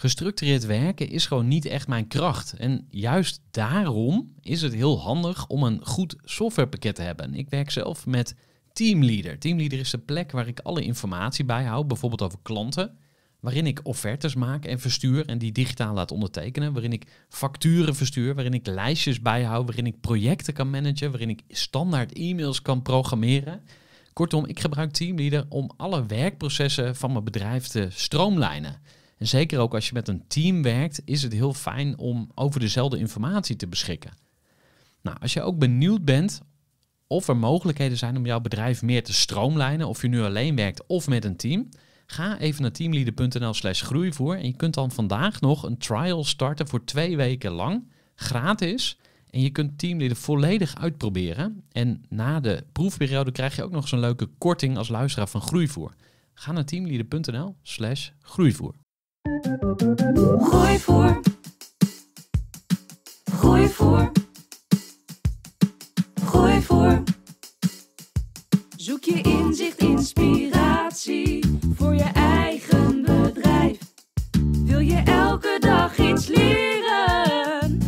gestructureerd werken is gewoon niet echt mijn kracht. En juist daarom is het heel handig om een goed softwarepakket te hebben. Ik werk zelf met Teamleader. Teamleader is de plek waar ik alle informatie bijhoud, bijvoorbeeld over klanten, waarin ik offertes maak en verstuur en die digitaal laat ondertekenen, waarin ik facturen verstuur, waarin ik lijstjes bijhoud, waarin ik projecten kan managen, waarin ik standaard e-mails kan programmeren. Kortom, ik gebruik Teamleader om alle werkprocessen van mijn bedrijf te stroomlijnen. En zeker ook als je met een team werkt, is het heel fijn om over dezelfde informatie te beschikken. Nou, als je ook benieuwd bent of er mogelijkheden zijn om jouw bedrijf meer te stroomlijnen, of je nu alleen werkt of met een team, ga even naar teamleader.nl/slash groeivoer en je kunt dan vandaag nog een trial starten voor twee weken lang, gratis. En je kunt Teamleader volledig uitproberen. En na de proefperiode krijg je ook nog zo'n leuke korting als luisteraar van Groeivoer. Ga naar teamleader.nl slash groeivoer. Gooi voor. Gooi voor. Gooi voor. Zoek je inzicht, inspiratie voor je eigen bedrijf. Wil je elke dag iets leren?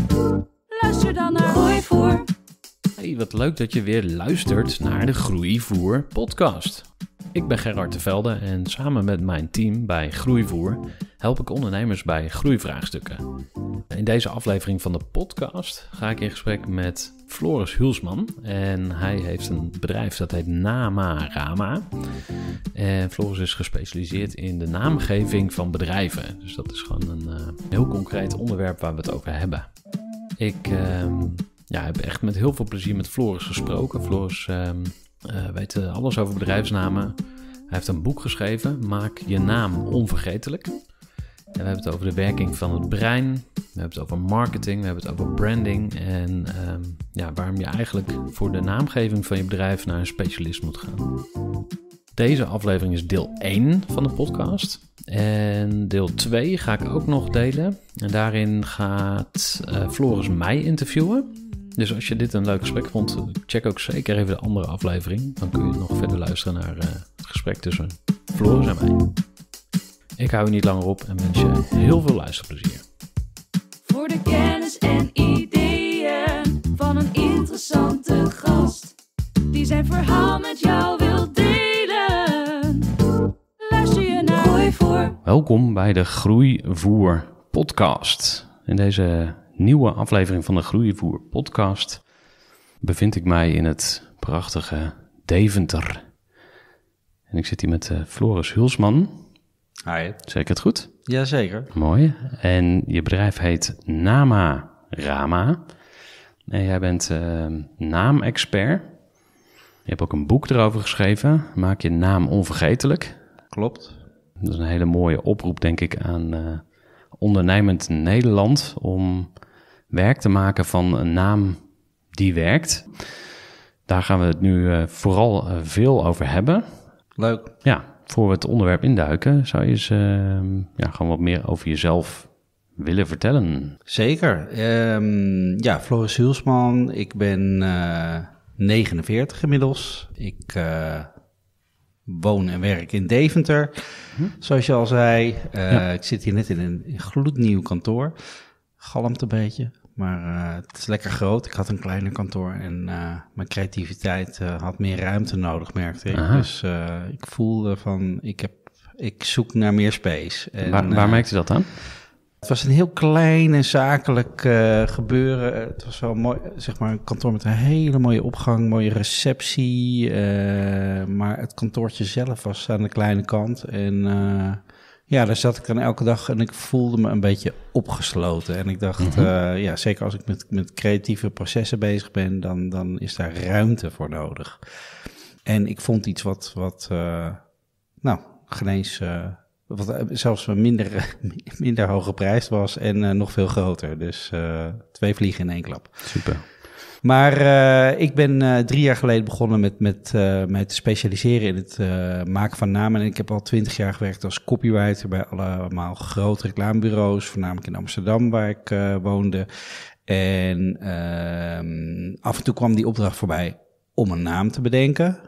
Luister dan naar Gooi voor. Hey, wat leuk dat je weer luistert naar de Groeivoer podcast. Ik ben Gerard de Velde en samen met mijn team bij Groeivoer help ik ondernemers bij groeivraagstukken. In deze aflevering van de podcast ga ik in gesprek met Floris Hulsman. En hij heeft een bedrijf dat heet Nama Rama. En Floris is gespecialiseerd in de naamgeving van bedrijven. Dus dat is gewoon een eh, heel concreet onderwerp waar we het over hebben. Ik ehm, ja, heb echt met heel veel plezier met Floris gesproken. Floris. Ehm, eh, weet eh, alles over bedrijfsnamen. Hij heeft een boek geschreven, Maak je naam onvergetelijk. En we hebben het over de werking van het brein. We hebben het over marketing, we hebben het over branding. En ehm, ja, waarom je eigenlijk voor de naamgeving van je bedrijf naar een specialist moet gaan. Deze aflevering is deel 1 van de podcast. En deel 2 ga ik ook nog delen. En daarin gaat eh, Floris mij interviewen. Dus als je dit een leuk gesprek vond, check ook zeker even de andere aflevering. Dan kun je nog verder luisteren naar eh, het gesprek tussen Floris en mij. Ik hou je niet langer op en wens je heel veel luisterplezier. Voor de kennis en ideeën van een interessante gast die zijn verhaal met jou wil delen. Luister je naar Gooi voor. Welkom bij de Groeivoer podcast. In deze nieuwe aflevering van de Groeivoer podcast bevind ik mij in het prachtige Deventer. En ik zit hier met eh, Floris Hulsman. Hi. Zeg ik het goed? Jazeker. Mooi. En je bedrijf heet Nama Rama. En jij bent uh, naamexpert. Je hebt ook een boek erover geschreven. Maak je naam onvergetelijk. Klopt. Dat is een hele mooie oproep, denk ik, aan eh, ondernemend Nederland om werk te maken van een naam die werkt. Daar gaan we het nu eh, vooral eh, veel over hebben. Leuk. Ja, voor we het onderwerp induiken, zou je eens ehm, ja, gewoon wat meer over jezelf willen vertellen. Zeker. Ehm, ja, Floris Hulsman. Ik ben uh, eh, 49 inmiddels. Ik woon en werk in Deventer. Hm. Zoals je al zei. Ik zit hier net in een gloednieuw kantoor. Galmt een beetje. Maar eh, het is lekker groot. Ik had een kleiner kantoor en eh, mijn creativiteit eh, had meer ruimte nodig, merkte ik. Dus ik voelde van, ik, heb, ik zoek naar meer space. En, waar, merkte je dat dan? Het was een heel klein en zakelijk gebeuren. Het was wel mooi, zeg maar, een kantoor met een hele mooie opgang, mooie receptie. maar het kantoortje zelf was aan de kleine kant. En ja, daar zat ik dan elke dag en ik voelde me een beetje opgesloten. En ik dacht, mhm. eh, ja, zeker als ik met, met creatieve processen bezig ben, dan, dan is daar ruimte voor nodig. En ik vond iets wat, wat eh, nou, genees, eh, wat zelfs minder, minder hoge prijs was en nog veel groter. Dus twee vliegen in één klap. Super. Maar eh, ik ben eh, drie jaar geleden begonnen met, met uh, specialiseren in het maken van namen. En ik heb al twintig jaar gewerkt als copywriter bij allemaal grote reclamebureaus, voornamelijk in Amsterdam waar ik woonde. En ehm, af en toe kwam die opdracht voorbij om een naam te bedenken.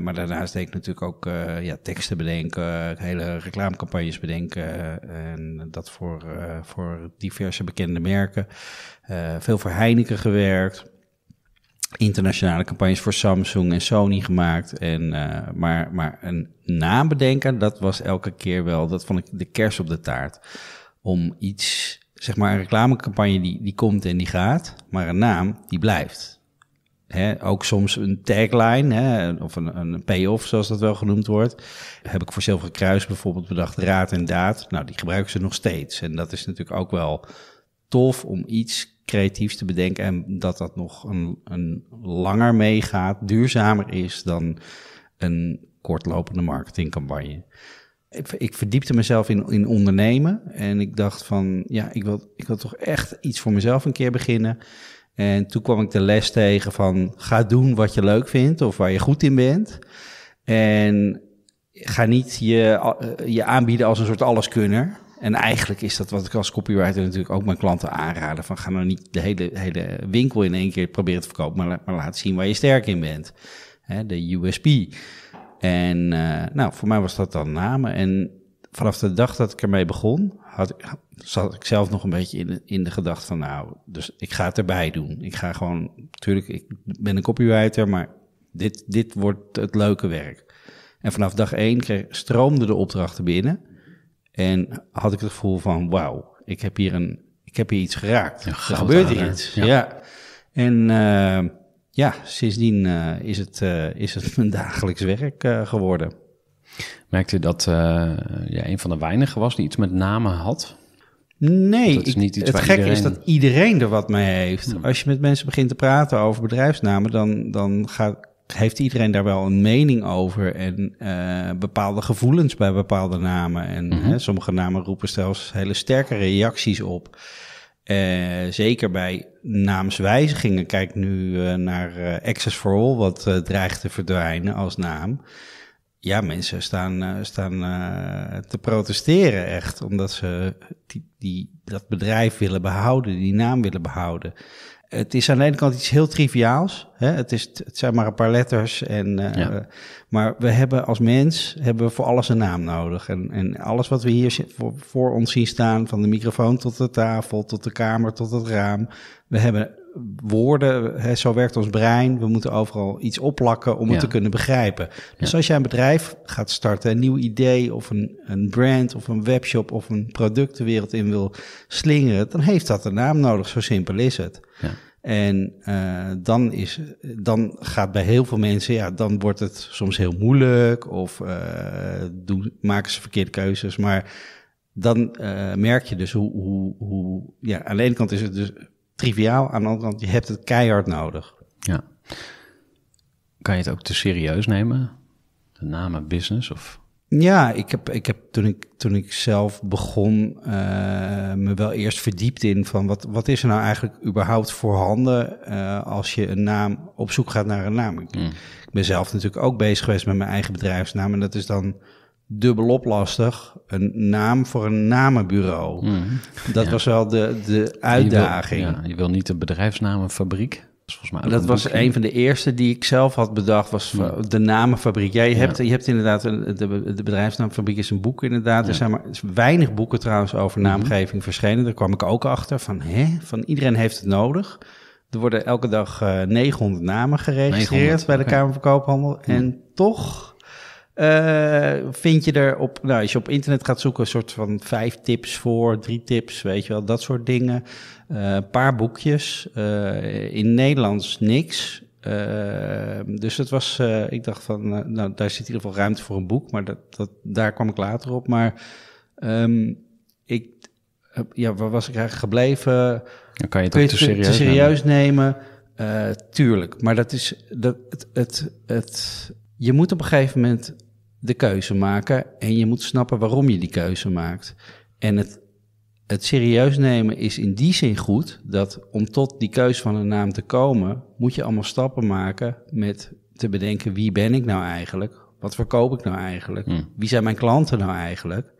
maar daarnaast deed ik natuurlijk ook ja, teksten bedenken, hele reclamecampagnes bedenken. en dat voor, voor diverse bekende merken. veel voor Heineken gewerkt, internationale campagnes voor Samsung en Sony gemaakt. En, eh, maar, maar een naam bedenken, dat was elke keer wel, dat vond ik de kers op de taart. Om iets, zeg maar een reclamecampagne die, die komt en die gaat, maar een naam die blijft. He, ook soms een tagline he, of een, een payoff, zoals dat wel genoemd wordt. Heb ik voor Zilveren Kruis bijvoorbeeld bedacht, raad en daad. Nou, die gebruiken ze nog steeds. En dat is natuurlijk ook wel tof om iets creatief te bedenken. En dat dat nog een, een langer meegaat, duurzamer is dan een kortlopende marketingcampagne. Ik, ik, verdiepte mezelf in, in ondernemen. En ik dacht van, ja, ik wil, ik wil toch echt iets voor mezelf een keer beginnen. En toen kwam ik de les tegen van, ga doen wat je leuk vindt of waar je goed in bent. En ga niet je, eh, je aanbieden als een soort alleskunner. En eigenlijk is dat wat ik als copywriter natuurlijk ook mijn klanten aanraden. Van ga nou niet de hele, hele winkel in één keer proberen te verkopen, maar, maar laat zien waar je sterk in bent. Hè, de USP. En eh, nou, voor mij was dat dan namen. En vanaf de dag dat ik ermee begon, had, zat ik zelf nog een beetje in de, in de gedachte van nou, dus ik ga het erbij doen. Ik ga gewoon, natuurlijk, ik ben een copywriter, maar dit, dit wordt het leuke werk. En vanaf dag één kreeg, stroomden de opdrachten binnen. En had ik het gevoel van, wauw, ik heb hier, een, ik heb hier iets geraakt. er gebeurt hier iets. Ja. En eh, ja, sindsdien eh, is, het, uh, is het mijn dagelijks werk geworden. Merkte je dat je een van de weinigen was die iets met namen had? Nee, is niet iets het gekke is dat iedereen er wat mee heeft. Hmm. Als je met mensen begint te praten over bedrijfsnamen, dan, dan gaat, heeft iedereen daar wel een mening over en eh, bepaalde gevoelens bij bepaalde namen. En mhm. hè, sommige namen roepen zelfs hele sterke reacties op. Eh, zeker bij naamswijzigingen. Kijk nu eh, naar Access for All, wat dreigt te verdwijnen als naam. Ja, mensen staan, staan te protesteren echt, omdat ze die, die, dat bedrijf willen behouden, die naam willen behouden het is aan de ene kant iets heel triviaals. Hè? Het, is, het zijn maar een paar letters. En, eh, Maar we hebben als mens hebben we voor alles een naam nodig. En, en alles wat we hier voor, ons zien staan, van de microfoon tot de tafel, tot de kamer, tot het raam. We hebben woorden, hè, zo werkt ons brein. We moeten overal iets opplakken om het te kunnen begrijpen. Dus als jij een bedrijf gaat starten, een nieuw idee of een, een brand of een webshop of een product de wereld in wil slingeren, dan heeft dat een naam nodig. Zo simpel is het. Ja. En eh, dan, is, dan gaat bij heel veel mensen, ja, dan wordt het soms heel moeilijk of eh, doen, maken ze verkeerde keuzes. Maar dan eh, merk je dus hoe, hoe, hoe, ja, aan de ene kant is het dus triviaal. Aan de andere kant, je hebt het keihard nodig. Ja. Kan je het ook te serieus nemen? De namen business of... Ja, ik heb, ik heb toen, ik, toen ik zelf begon, eh, me wel eerst verdiept in van wat, wat is er nou eigenlijk überhaupt voorhanden uh, als je een naam op zoek gaat naar een naam. Mm. Ik ben zelf natuurlijk ook bezig geweest met mijn eigen bedrijfsnaam en dat is dan dubbelop lastig. Een naam voor een namenbureau. Hmm. Dat was wel de, de uitdaging. Je wil, ja, je wil niet een bedrijfsnaam, fabriek. Dat, mij dat was een van de eerste die ik zelf had bedacht, was de namenfabriek. Jij ja, je hebt inderdaad, een, de, de bedrijfsnaamfabriek is een boek inderdaad. Er zijn maar weinig boeken trouwens over mhm. naamgeving verschenen. Daar kwam ik ook achter van, hè, van iedereen heeft het nodig. Er worden elke dag 900 eh, namen geregistreerd bij de Kamer van Koophandel. En toch uh, vind je er op, nou, als je op internet gaat zoeken, een soort van vijf tips voor, drie tips, weet je wel, dat soort dingen. Eh, een paar boekjes. Uh, in Nederlands niks. dus dat was, ik dacht van, nou, daar zit in ieder geval ruimte voor een boek, maar dat, dat, daar kwam ik later op. Maar um, ik, ja, waar was ik eigenlijk gebleven? Dan kan je het te, serieus serieus nemen. nemen? tuurlijk, maar dat is, dat, het, het, het, je moet op een gegeven moment de keuze maken en je moet snappen waarom je die keuze maakt. En het, het serieus nemen is in die zin goed dat om tot die keuze van een naam te komen, moet je allemaal stappen maken met te bedenken wie ben ik nou eigenlijk? Wat verkoop ik nou eigenlijk? Hmm. Wie zijn mijn klanten nou eigenlijk?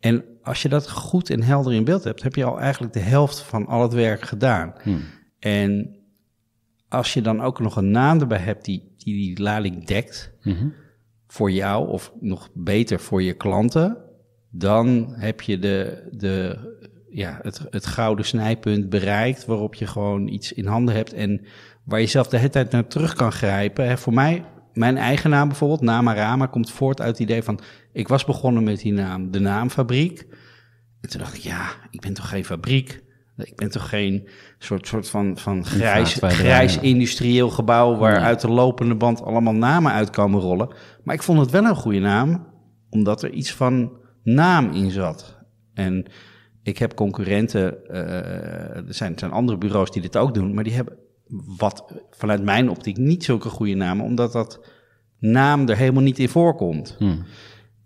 En als je dat goed en helder in beeld hebt, heb je al eigenlijk de helft van al het werk gedaan. Hmm. En als je dan ook nog een naam erbij hebt die die, die lading dekt, mhm voor jou of nog beter voor je klanten, dan heb je de, de, ja, het, het gouden snijpunt bereikt waarop je gewoon iets in handen hebt en waar je zelf de hele tijd naar terug kan grijpen. Hè, voor mij, mijn eigen naam bijvoorbeeld, Rama, komt voort uit het idee van ik was begonnen met die naam, de naamfabriek. En toen dacht ik, ja, ik ben toch geen fabriek? Ik ben toch geen soort, soort van, van grijs, grijs industrieel gebouw waar uit de lopende band allemaal namen uit komen rollen. Maar ik vond het wel een goede naam, omdat er iets van naam in zat. En ik heb concurrenten, eh, er, zijn, er zijn andere bureaus die dit ook doen, maar die hebben wat vanuit mijn optiek niet zulke goede namen, omdat dat naam er helemaal niet in voorkomt. Hmm.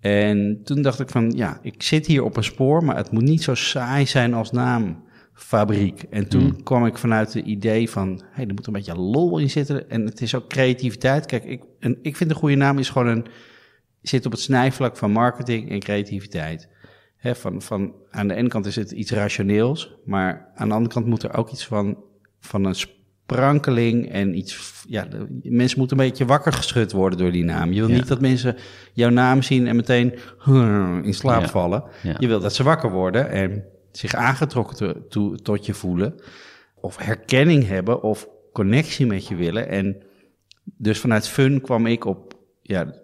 En toen dacht ik van, ja, ik zit hier op een spoor, maar het moet niet zo saai zijn als naam fabriek. En toen hmm. kwam ik vanuit het idee van, hey, er moet een beetje lol in zitten. En het is ook creativiteit. Kijk, ik, en ik vind een goede naam is gewoon een, zit op het snijvlak van marketing en creativiteit. He, van, van, aan de ene kant is het iets rationeels, maar aan de andere kant moet er ook iets van, van een sprankeling en iets. Ja, mensen moeten een beetje wakker geschud worden door die naam. Je wil niet dat mensen jouw naam zien en meteen in slaap vallen. Je wil dat ze wakker worden en zich aangetrokken te, tot je voelen, of herkenning hebben, of connectie met je willen. En dus vanuit fun kwam ik op, ja,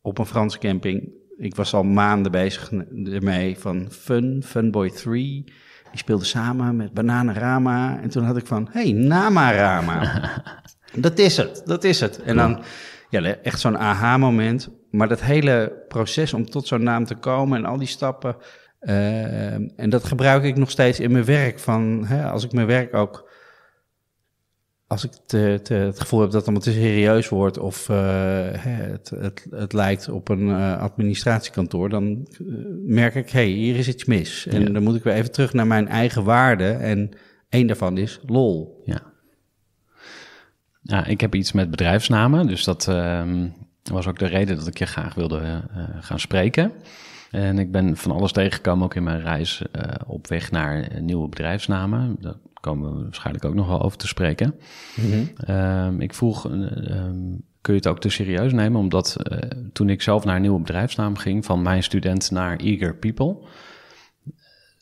op een Franse camping. Ik was al maanden bezig ermee van fun, Funboy 3. Die speelde samen met Bananarama. En toen had ik van, hey, Namarama. dat is het, dat is het. En dan ja, echt zo'n aha-moment. Maar dat hele proces om tot zo'n naam te komen en al die stappen Ehm, en dat gebruik ik nog steeds in mijn werk. Van, hè, als ik mijn werk ook. Als ik het gevoel heb dat het allemaal te serieus wordt. of eh, het, het, het, lijkt op een eh, administratiekantoor. dan eh, merk ik, hé, hey, hier is iets mis. En dan moet ik weer even terug naar mijn eigen waarden. En één daarvan is lol. Ja. Ja, ik heb iets met bedrijfsnamen. Dus dat ehm, was ook de reden dat ik je graag wilde gaan spreken. En ik ben van alles tegengekomen, ook in mijn reis eh, op weg naar nieuwe bedrijfsnamen. Daar komen we waarschijnlijk ook nog wel over te spreken. Mhm. Ehm, ik vroeg, eh, ehm, kun je het ook te serieus nemen? Omdat eh, toen ik zelf naar een nieuwe bedrijfsnaam ging, van mijn student naar Eager People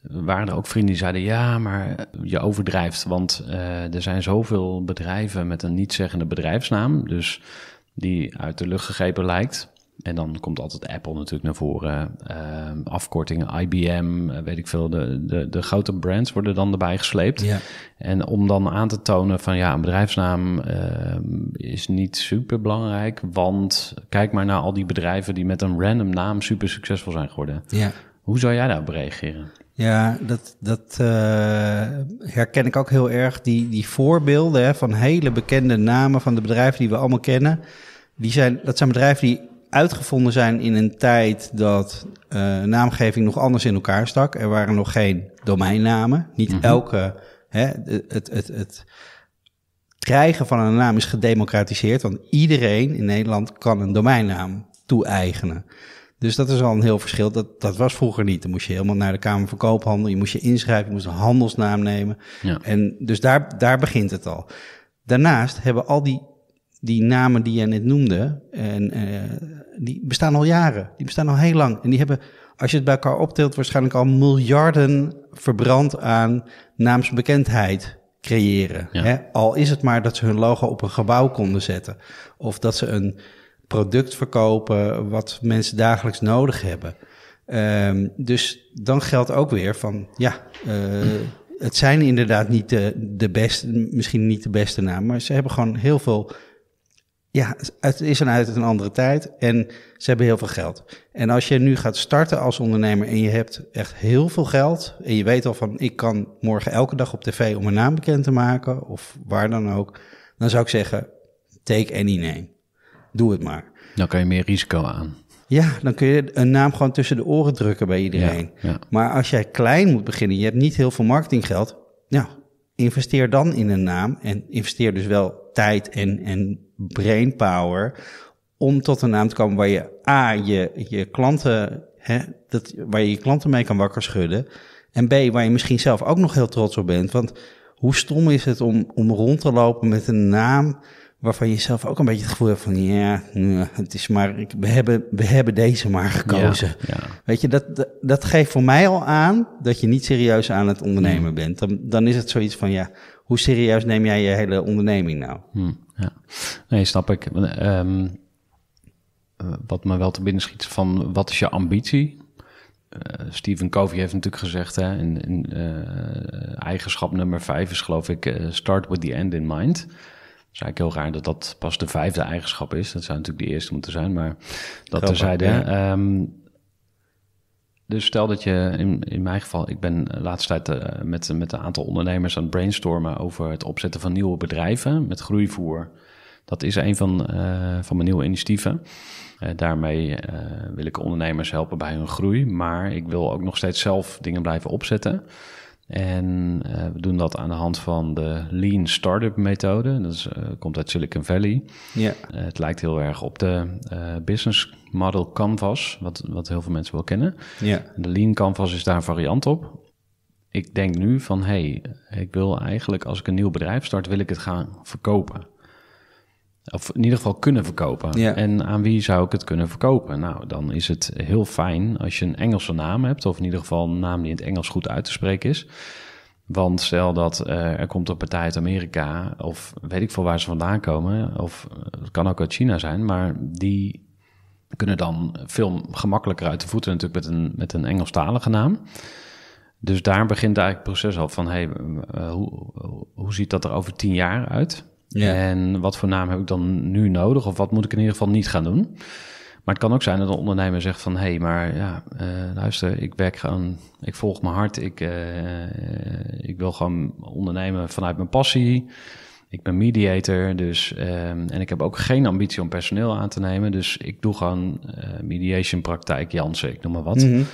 waren er ook vrienden die zeiden: Ja, maar je overdrijft, want er zijn zoveel bedrijven met een nietzeggende bedrijfsnaam, dus die uit de lucht gegrepen lijkt. En dan komt altijd Apple natuurlijk naar voren. Eh, afkortingen, IBM, eh, weet ik veel. De, de, de grote brands worden dan erbij gesleept. Ja. En om dan aan te tonen van ja, een bedrijfsnaam eh, is niet super belangrijk. Want kijk maar naar al die bedrijven die met een random naam super succesvol zijn geworden. Ja. Hoe zou jij daarop reageren? Ja, dat, dat herken ik ook heel erg. Die, die voorbeelden hè, van hele bekende namen van de bedrijven die we allemaal kennen. Die zijn, dat zijn bedrijven die uitgevonden zijn in een tijd dat eh, naamgeving nog anders in elkaar stak. Er waren nog geen domeinnamen. Niet mhm. elke. Hè, het, het, het, krijgen van een naam is gedemocratiseerd, want iedereen in Nederland kan een domeinnaam toe-eigenen. Dus dat is al een heel verschil. Dat, dat was vroeger niet. Dan moest je helemaal naar de Kamer van Koophandel, je moest je inschrijven, je moest een handelsnaam nemen. Ja. En dus daar, daar begint het al. Daarnaast hebben al die die namen die jij net noemde, en, eh, die bestaan al jaren. Die bestaan al heel lang. En die hebben, als je het bij elkaar optelt, waarschijnlijk al miljarden verbrand aan naamsbekendheid creëren. Hè? Al is het maar dat ze hun logo op een gebouw konden zetten. Of dat ze een product verkopen wat mensen dagelijks nodig hebben. Ehm, dus dan geldt ook weer van, ja, eh, het zijn inderdaad niet de, de beste, misschien niet de beste naam, maar ze hebben gewoon heel veel ja, het is een uit een andere tijd en ze hebben heel veel geld. En als je nu gaat starten als ondernemer en je hebt echt heel veel geld en je weet al van ik kan morgen elke dag op tv om mijn naam bekend te maken of waar dan ook, dan zou ik zeggen take any name. Doe het maar. Dan kan je meer risico aan. Ja, dan kun je een naam gewoon tussen de oren drukken bij iedereen. Maar als jij klein moet beginnen, je hebt niet heel veel marketinggeld, nou, investeer dan in een naam en investeer dus wel tijd en, en brainpower om tot een naam te komen waar je A, je, je klanten, hè, dat, waar je je klanten mee kan wakker schudden. En B, waar je misschien zelf ook nog heel trots op bent. Want hoe stom is het om, om rond te lopen met een naam waarvan je zelf ook een beetje het gevoel hebt van ja, nou, het is maar, we hebben, we hebben deze maar gekozen. Weet je, dat, dat, geeft voor mij al aan dat je niet serieus aan het ondernemen hmm. bent. Dan, dan is het zoiets van ja, hoe serieus neem jij je hele onderneming nou? Hmm ja. Nee, snap ik. Ehm, wat me wel te binnen schiet van wat is je ambitie? Uh, Stephen Covey heeft natuurlijk gezegd, hè, in, in eh, eigenschap nummer vijf is geloof ik, eh, start with the end in mind. Het is eigenlijk heel raar dat dat pas de vijfde eigenschap is. Dat zou natuurlijk de eerste moeten zijn, maar dat Grappig, terzijde. Ehm, dus stel dat je, in, in mijn geval, ik ben de laatste tijd eh, met, met een aantal ondernemers aan het brainstormen over het opzetten van nieuwe bedrijven met groeivoer. Dat is een van, eh, van mijn nieuwe initiatieven. Eh, daarmee wil ik ondernemers helpen bij hun groei, maar ik wil ook nog steeds zelf dingen blijven opzetten. En eh, we doen dat aan de hand van de Lean Startup methode. Dat is, eh, komt uit Silicon Valley. Ja. Eh, het lijkt heel erg op de Business Model Canvas, wat, wat heel veel mensen wel kennen. Ja. De Lean Canvas is daar een variant op. Ik denk nu van, hey, ik wil eigenlijk als ik een nieuw bedrijf start, wil ik het gaan verkopen. Of in ieder geval kunnen verkopen. En aan wie zou ik het kunnen verkopen? Nou, dan is het heel fijn als je een Engelse naam hebt. Of in ieder geval een naam die in het Engels goed uit te spreken is. Want stel dat eh, er komt een partij uit Amerika, of weet ik veel waar ze vandaan komen, of eh, het kan ook uit China zijn, maar die kunnen dan veel gemakkelijker uit de voeten natuurlijk met een, met een Engelstalige naam. Dus daar begint eigenlijk het proces al van, hey, eh, hoe, hoe ziet dat er over tien jaar uit? En wat voor naam heb ik dan nu nodig? Of wat moet ik in ieder geval niet gaan doen? Maar het kan ook zijn dat een ondernemer zegt van... hé, hey, maar ja, eh, luister, ik werk gewoon... ik volg mijn hart, ik, eh, ik wil gewoon ondernemen vanuit mijn passie. Ik ben mediator, dus... Eh, en ik heb ook geen ambitie om personeel aan te nemen... dus ik doe gewoon mediation praktijk Jansen, ik noem maar wat. Mm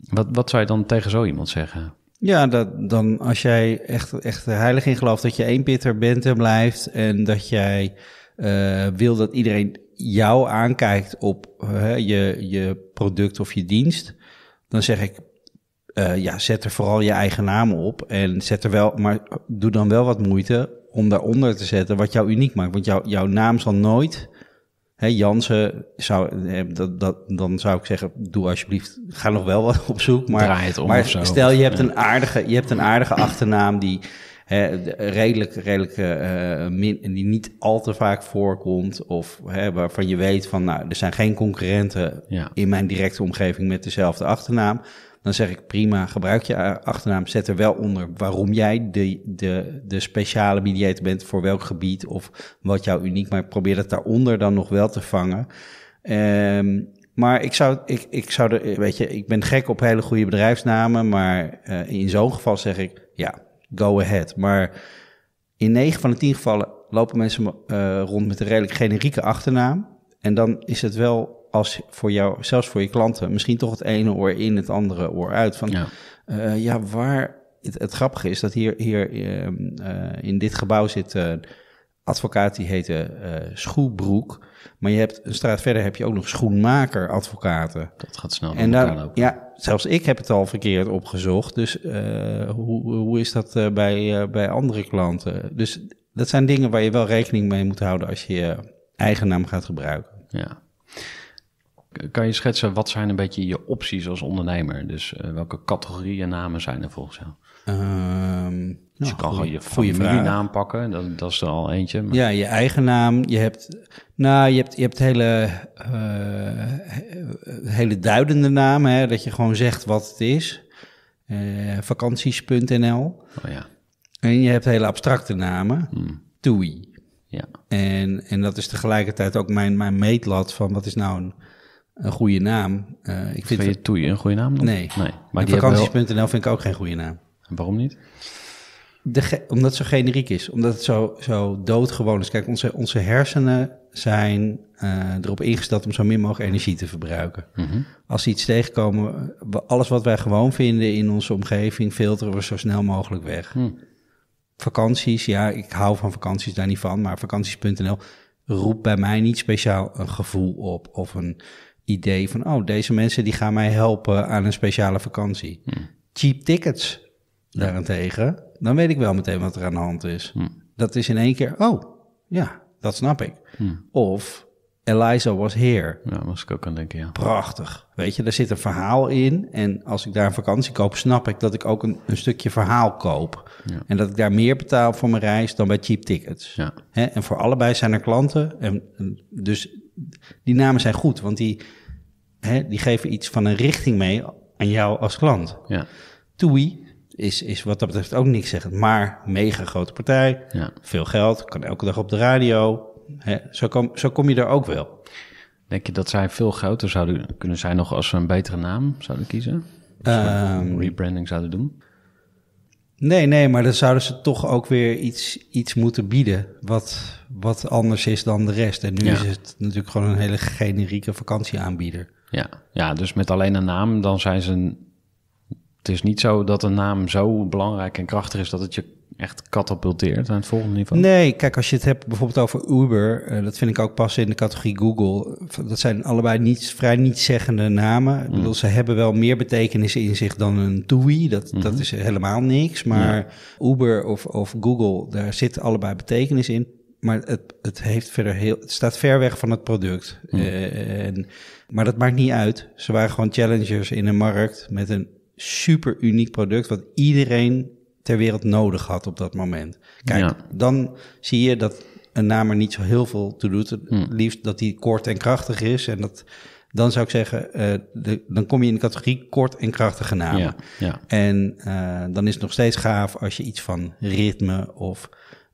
wat. Wat zou je dan tegen zo iemand zeggen? Ja, dan als jij echt, echt heilig in gelooft dat je één pitter bent en blijft en dat jij eh, wil dat iedereen jou aankijkt op je, je product of je dienst, dan zeg ik eh, ja, zet er vooral je eigen naam op en zet er wel, maar doe dan wel wat moeite om daaronder te zetten wat jou uniek maakt. Want jou, jouw naam zal nooit Hè, Jansen, zou, dat, dat, dan zou ik zeggen, doe alsjeblieft, ga nog wel wat op zoek. Maar, Draai het om maar stel, je hebt, een aardige, je hebt een aardige achternaam die hè, redelijk, redelijk eh, min, die niet al te vaak voorkomt. Of hè, waarvan je weet van, nou, er zijn geen concurrenten in mijn directe omgeving met dezelfde achternaam dan zeg ik prima, gebruik je achternaam, zet er wel onder waarom jij de, de, de speciale mediator bent voor welk gebied of wat jou uniek maakt. Probeer dat daaronder dan nog wel te vangen. Ehm, maar ik zou, ik, ik zou er, weet je, ik ben gek op hele goede bedrijfsnamen, maar eh, in zo'n geval zeg ik ja, go ahead. Maar in 9 van de 10 gevallen lopen mensen eh, rond met een redelijk generieke achternaam. En dan is het wel als voor jou, zelfs voor je klanten, misschien toch het ene oor in, het andere oor uit. Van ja, eh, ja waar. Het, grappige is dat hier, hier ehm, eh, in dit gebouw zit een eh, advocaat die heette Schoebroek Maar je hebt een straat verder heb je ook nog schoenmaker advocaten. Dat gaat snel. En daar, ja, zelfs ik heb het al verkeerd opgezocht. Dus hoe, hoe is dat bij, bij andere klanten? Dus dat zijn dingen waar je wel rekening mee moet houden als je je eigen naam gaat gebruiken. Ja. Kan je schetsen, wat zijn een beetje je opties als ondernemer? Dus eh, welke categorieën namen zijn er volgens jou? Ehm, dus je nou, kan gewoon je familienaam pakken, dat, dat is er al eentje. Maar... Ja, je eigen naam. Je hebt, nou, je hebt, je hebt hele, eh, hele duidende namen, hè, dat je gewoon zegt wat het is. Uh, eh, vakanties.nl. Oh, ja. En je hebt hele abstracte namen. Hmm. Toei. Ja. En, en dat is tegelijkertijd ook mijn, mijn meetlat van wat is nou een een goede naam. Uh, ik vind, vind je Toei een goede naam? Nee. Maar vakanties.nl vind ik ook geen goede naam. En waarom niet? De omdat het zo generiek is. Omdat het zo, zo doodgewoon is. Kijk, onze, onze hersenen zijn eh, erop ingesteld om zo min mogelijk energie te verbruiken. Mhm. Als ze iets tegenkomen, alles wat wij gewoon vinden in onze omgeving, filteren we zo snel mogelijk weg. Mhm. Vakanties, ja, ik hou van vakanties, daar niet van. Maar vakanties.nl roept bij mij niet speciaal een gevoel op of een idee van, oh, deze mensen die gaan mij helpen aan een speciale vakantie. Hm. Cheap tickets daarentegen, dan weet ik wel meteen wat er aan de hand is. Hm. Dat is in één keer, oh, ja, dat snap ik. Hm. Of Eliza was here. Ja, was ik ook aan denken, ja. Prachtig. Weet je, daar zit een verhaal in. En als ik daar een vakantie koop, snap ik dat ik ook een, stukje verhaal koop. Ja. En dat ik daar meer betaal voor mijn reis dan bij cheap tickets. Ja. en voor allebei zijn er klanten. en, dus die namen zijn goed, want die hè, die geven iets van een richting mee aan jou als klant. Ja. TUI is, is wat dat betreft ook niks zeggen. Maar mega grote partij, ja. veel geld, kan elke dag op de radio. Hè, zo, kom, zo kom je er ook wel. Denk je dat zij veel groter zouden kunnen zijn nog als ze een betere naam zouden kiezen? Um, rebranding zouden doen? Nee, nee, maar dan zouden ze toch ook weer iets, iets moeten bieden wat, wat anders is dan de rest. En nu is het natuurlijk gewoon een hele generieke vakantieaanbieder. Ja. ja, dus met alleen een naam, dan zijn ze. Een... Het is niet zo dat een naam zo belangrijk en krachtig is dat het je echt katapulteert aan het volgende niveau. Nee, kijk, als je het hebt bijvoorbeeld over Uber, eh, dat vind ik ook passen in de categorie Google. Dat zijn allebei niet, vrij nietszeggende namen. Ik bedoel, mm. ze hebben wel meer betekenis in zich dan een TUI. Dat, mhm. dat is helemaal niks. Maar Uber of, of Google, daar zit allebei betekenis in maar het, het, heeft verder heel, het staat ver weg van het product. Eh, en, maar dat maakt niet uit. Ze waren gewoon challengers in een markt met een super uniek product, wat iedereen ter wereld nodig had op dat moment. Kijk, dan zie je dat een naam er niet zo heel veel toe doet. Het hmm. Liefst dat die kort en krachtig is. En dat, dan zou ik zeggen, eh, de, dan kom je in de categorie kort en krachtige namen. Ja, ja. En eh, dan is het nog steeds gaaf als je iets van ritme of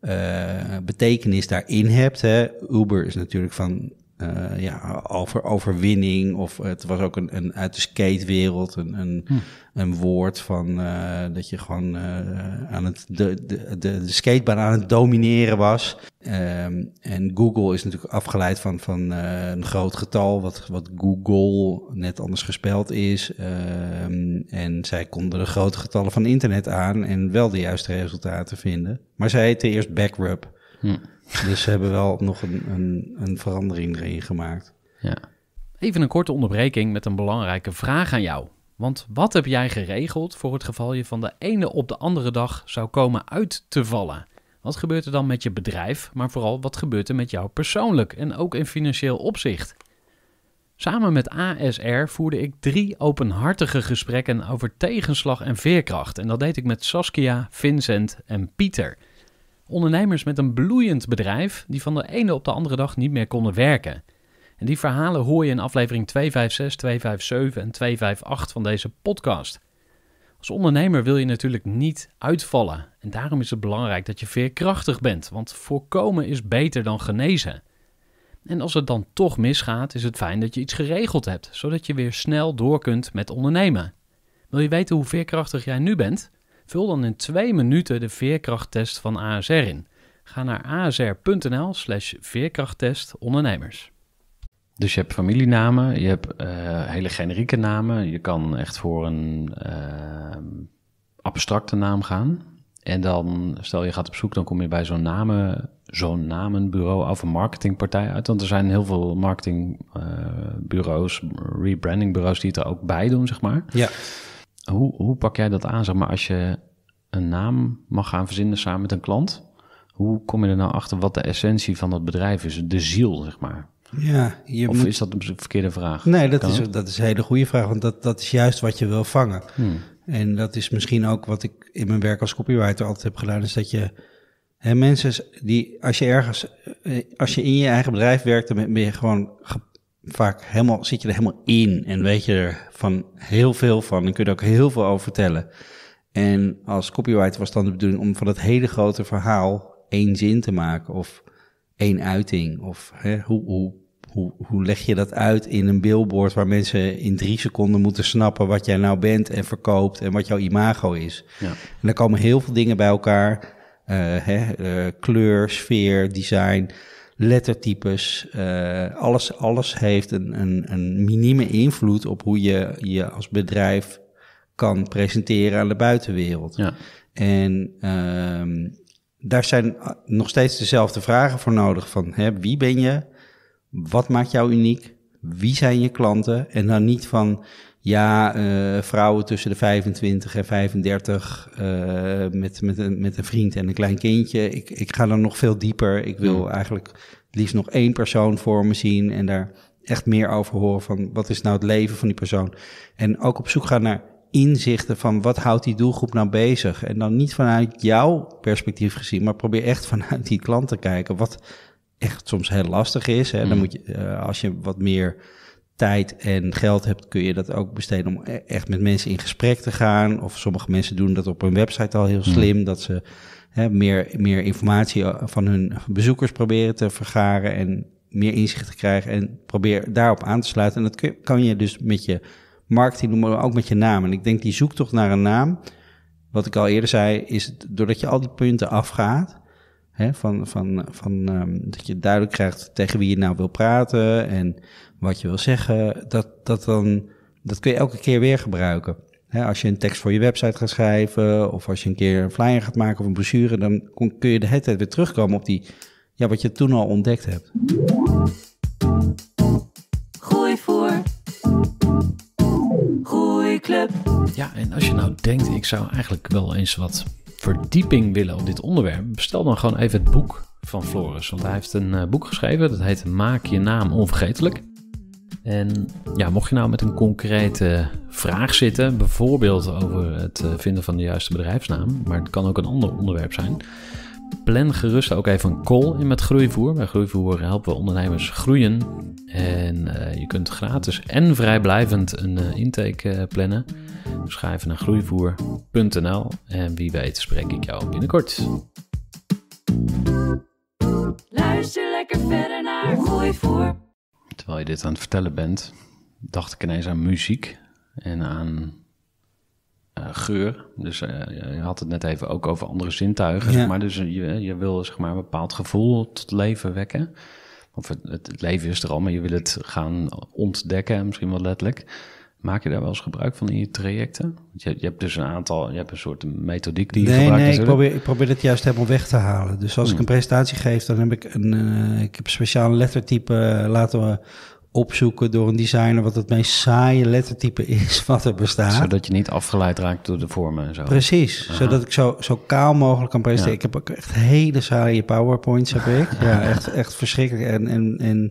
eh, betekenis daarin hebt. Hè. Uber is natuurlijk van eh, ja, over overwinning. Of het was ook een, een uit de skatewereld een, een, hm. een woord van eh, dat je gewoon eh, aan het de, de, de, skatebaan aan het domineren was. Ehm, en Google is natuurlijk afgeleid van, van een groot getal, wat, wat Google net anders gespeld is. Ehm, en zij konden de grote getallen van internet aan en wel de juiste resultaten vinden. Maar zij heette eerst Backrub. Hm. Dus ze hebben wel nog een, een, een verandering erin gemaakt. Ja. Even een korte onderbreking met een belangrijke vraag aan jou. Want wat heb jij geregeld voor het geval je van de ene op de andere dag zou komen uit te vallen? Wat gebeurt er dan met je bedrijf, maar vooral wat gebeurt er met jou persoonlijk en ook in financieel opzicht? Samen met ASR voerde ik drie openhartige gesprekken over tegenslag en veerkracht. En dat deed ik met Saskia, Vincent en Pieter. Ondernemers met een bloeiend bedrijf die van de ene op de andere dag niet meer konden werken. En die verhalen hoor je in aflevering 256, 257 en 258 van deze podcast. Als ondernemer wil je natuurlijk niet uitvallen. En daarom is het belangrijk dat je veerkrachtig bent, want voorkomen is beter dan genezen. En als het dan toch misgaat, is het fijn dat je iets geregeld hebt, zodat je weer snel door kunt met ondernemen. Wil je weten hoe veerkrachtig jij nu bent? Vul dan in twee minuten de veerkrachttest van ASR in. Ga naar asr.nl slash veerkrachttest ondernemers. Dus je hebt familienamen, je hebt eh, hele generieke namen. Je kan echt voor een eh, abstracte naam gaan. En dan, stel je gaat op zoek, dan kom je bij zo'n namen, zo'n namenbureau of een marketingpartij uit. Want er zijn heel veel marketingbureaus, rebrandingbureaus die het er ook bij doen, zeg maar. Ja hoe, hoe pak jij dat aan? Zeg maar, als je een naam mag gaan verzinnen samen met een klant, hoe kom je er nou achter wat de essentie van dat bedrijf is? De ziel, zeg maar. Ja, of is dat een verkeerde vraag? Nee, dat, is, dat is een hele goede vraag, want dat, dat is juist wat je wil vangen. Hmm. En dat is misschien ook wat ik in mijn werk als copywriter altijd heb gedaan, is dat je mensen die, als je ergens, eh, eh, als je in je eigen bedrijf werkt, dan ben je gewoon vaak helemaal, zit je er helemaal in en weet je er van heel veel van en kun je er ook heel veel over vertellen. En als copywriter was dan de bedoeling om van dat hele grote verhaal één zin te maken of één uiting. Of hè, hoe, hoe, hoe, hoe leg je dat uit in een billboard waar mensen in drie seconden moeten snappen wat jij nou bent en verkoopt en wat jouw imago is. Ja. En dan komen heel veel dingen bij elkaar. Eh, hè, eh, kleur, sfeer, design lettertypes. Eh, alles, alles heeft een, een, een minieme invloed op hoe je je als bedrijf kan presenteren aan de buitenwereld. Ja. En ehm, daar zijn eh, nog steeds dezelfde vragen voor nodig. Van hè, wie ben je? Wat maakt jou uniek? Wie zijn je klanten? En dan niet van ja, eh, vrouwen tussen de 25 en 35 eh, met, met, een, met een vriend en een klein kindje. Ik, ik ga dan nog veel dieper. Ik wil eigenlijk liefst nog één persoon voor me zien en daar echt meer over horen van wat is nou het leven van die persoon. En ook op zoek gaan naar inzichten van wat houdt die doelgroep nou bezig. En dan niet vanuit jouw perspectief gezien, maar probeer echt vanuit die klant te kijken. Wat echt soms heel lastig is. Hè. Dan mm. moet je, eh, als je wat meer tijd en geld hebt, kun je dat ook besteden om e-, echt met mensen in gesprek te gaan. Of sommige mensen doen dat op hun website al heel hmm. slim, dat ze hè, meer, meer informatie eh, van hun bezoekers proberen te vergaren en meer inzicht te krijgen en probeer daarop aan te sluiten. En dat kan je dus met je marketing noemen, maar ook met je naam. En ik denk die zoektocht naar een naam, wat ik al eerder zei, is doordat je al die punten afgaat, Hè, van van, van ehm, dat je duidelijk krijgt tegen wie je nou wil praten en wat je wil zeggen. Dat, dat, dan, dat kun je elke keer weer gebruiken. Hè, als je een tekst voor je website gaat schrijven, of als je een keer een flyer gaat maken of een brochure, dan kun je de hele tijd weer terugkomen op die, ja, wat je toen al ontdekt hebt. Groei voor. club. Ja, en als je nou denkt, ik zou eigenlijk wel eens wat verdieping willen op dit onderwerp, bestel dan gewoon even het boek van Floris. Want hij heeft een eh, boek geschreven, dat heet Maak je naam onvergetelijk. En ja, mocht je nou met een concrete vraag zitten, bijvoorbeeld over het eh, vinden van de juiste bedrijfsnaam, maar het kan ook een ander onderwerp zijn, plan gerust ook even een call in met Groeivoer. Bij Groeivoer helpen we ondernemers groeien. En eh, je kunt gratis en vrijblijvend een intake plannen schrijven naar groeivoer.nl en wie weet spreek ik jou binnenkort. Luister lekker verder naar Groeivoer. Terwijl je dit aan het vertellen bent, dacht ik ineens aan muziek en aan eh, geur. Dus eh, je had het net even ook over andere zintuigen. maar. Dus eh, je, je wil zeg maar, een bepaald gevoel tot leven wekken. Of het, het, leven is er al, maar je wil het gaan ontdekken, misschien wel letterlijk. Maak je daar wel eens gebruik van in je trajecten? Want je, je hebt dus een aantal, je hebt een soort methodiek die je nee, gebruikt. Nee, ik probeer, ik probeer het juist helemaal weg te halen. Dus als ik hmm. een presentatie geef, dan heb ik een, eh, ik heb een speciaal lettertype eh, laten we opzoeken door een designer wat het meest saaie lettertype is wat er bestaat. Zodat je niet afgeleid raakt door de vormen en zo. Precies, zodat ik zo, zo kaal mogelijk kan presenteren. Ik heb ook echt hele saaie powerpoints heb ik. ja, echt, echt verschrikkelijk. En, en, en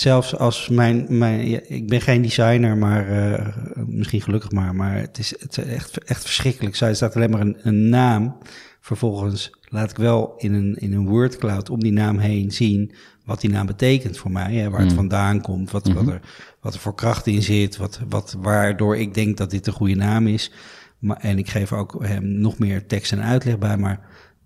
zelfs als mijn, mijn ik ben geen designer, maar eh, misschien gelukkig maar, maar het is, het is echt, echt verschrikkelijk. Zij staat alleen maar een, een, naam. Vervolgens laat ik wel in een, in een word cloud om die naam heen zien wat die naam betekent voor mij, hè, waar het hmm. vandaan komt, wat, wat, mhm. er, wat er voor kracht in zit, wat, wat, waardoor ik denk dat dit een goede naam is. Maar, en ik geef ook hem nog meer tekst en uitleg bij, maar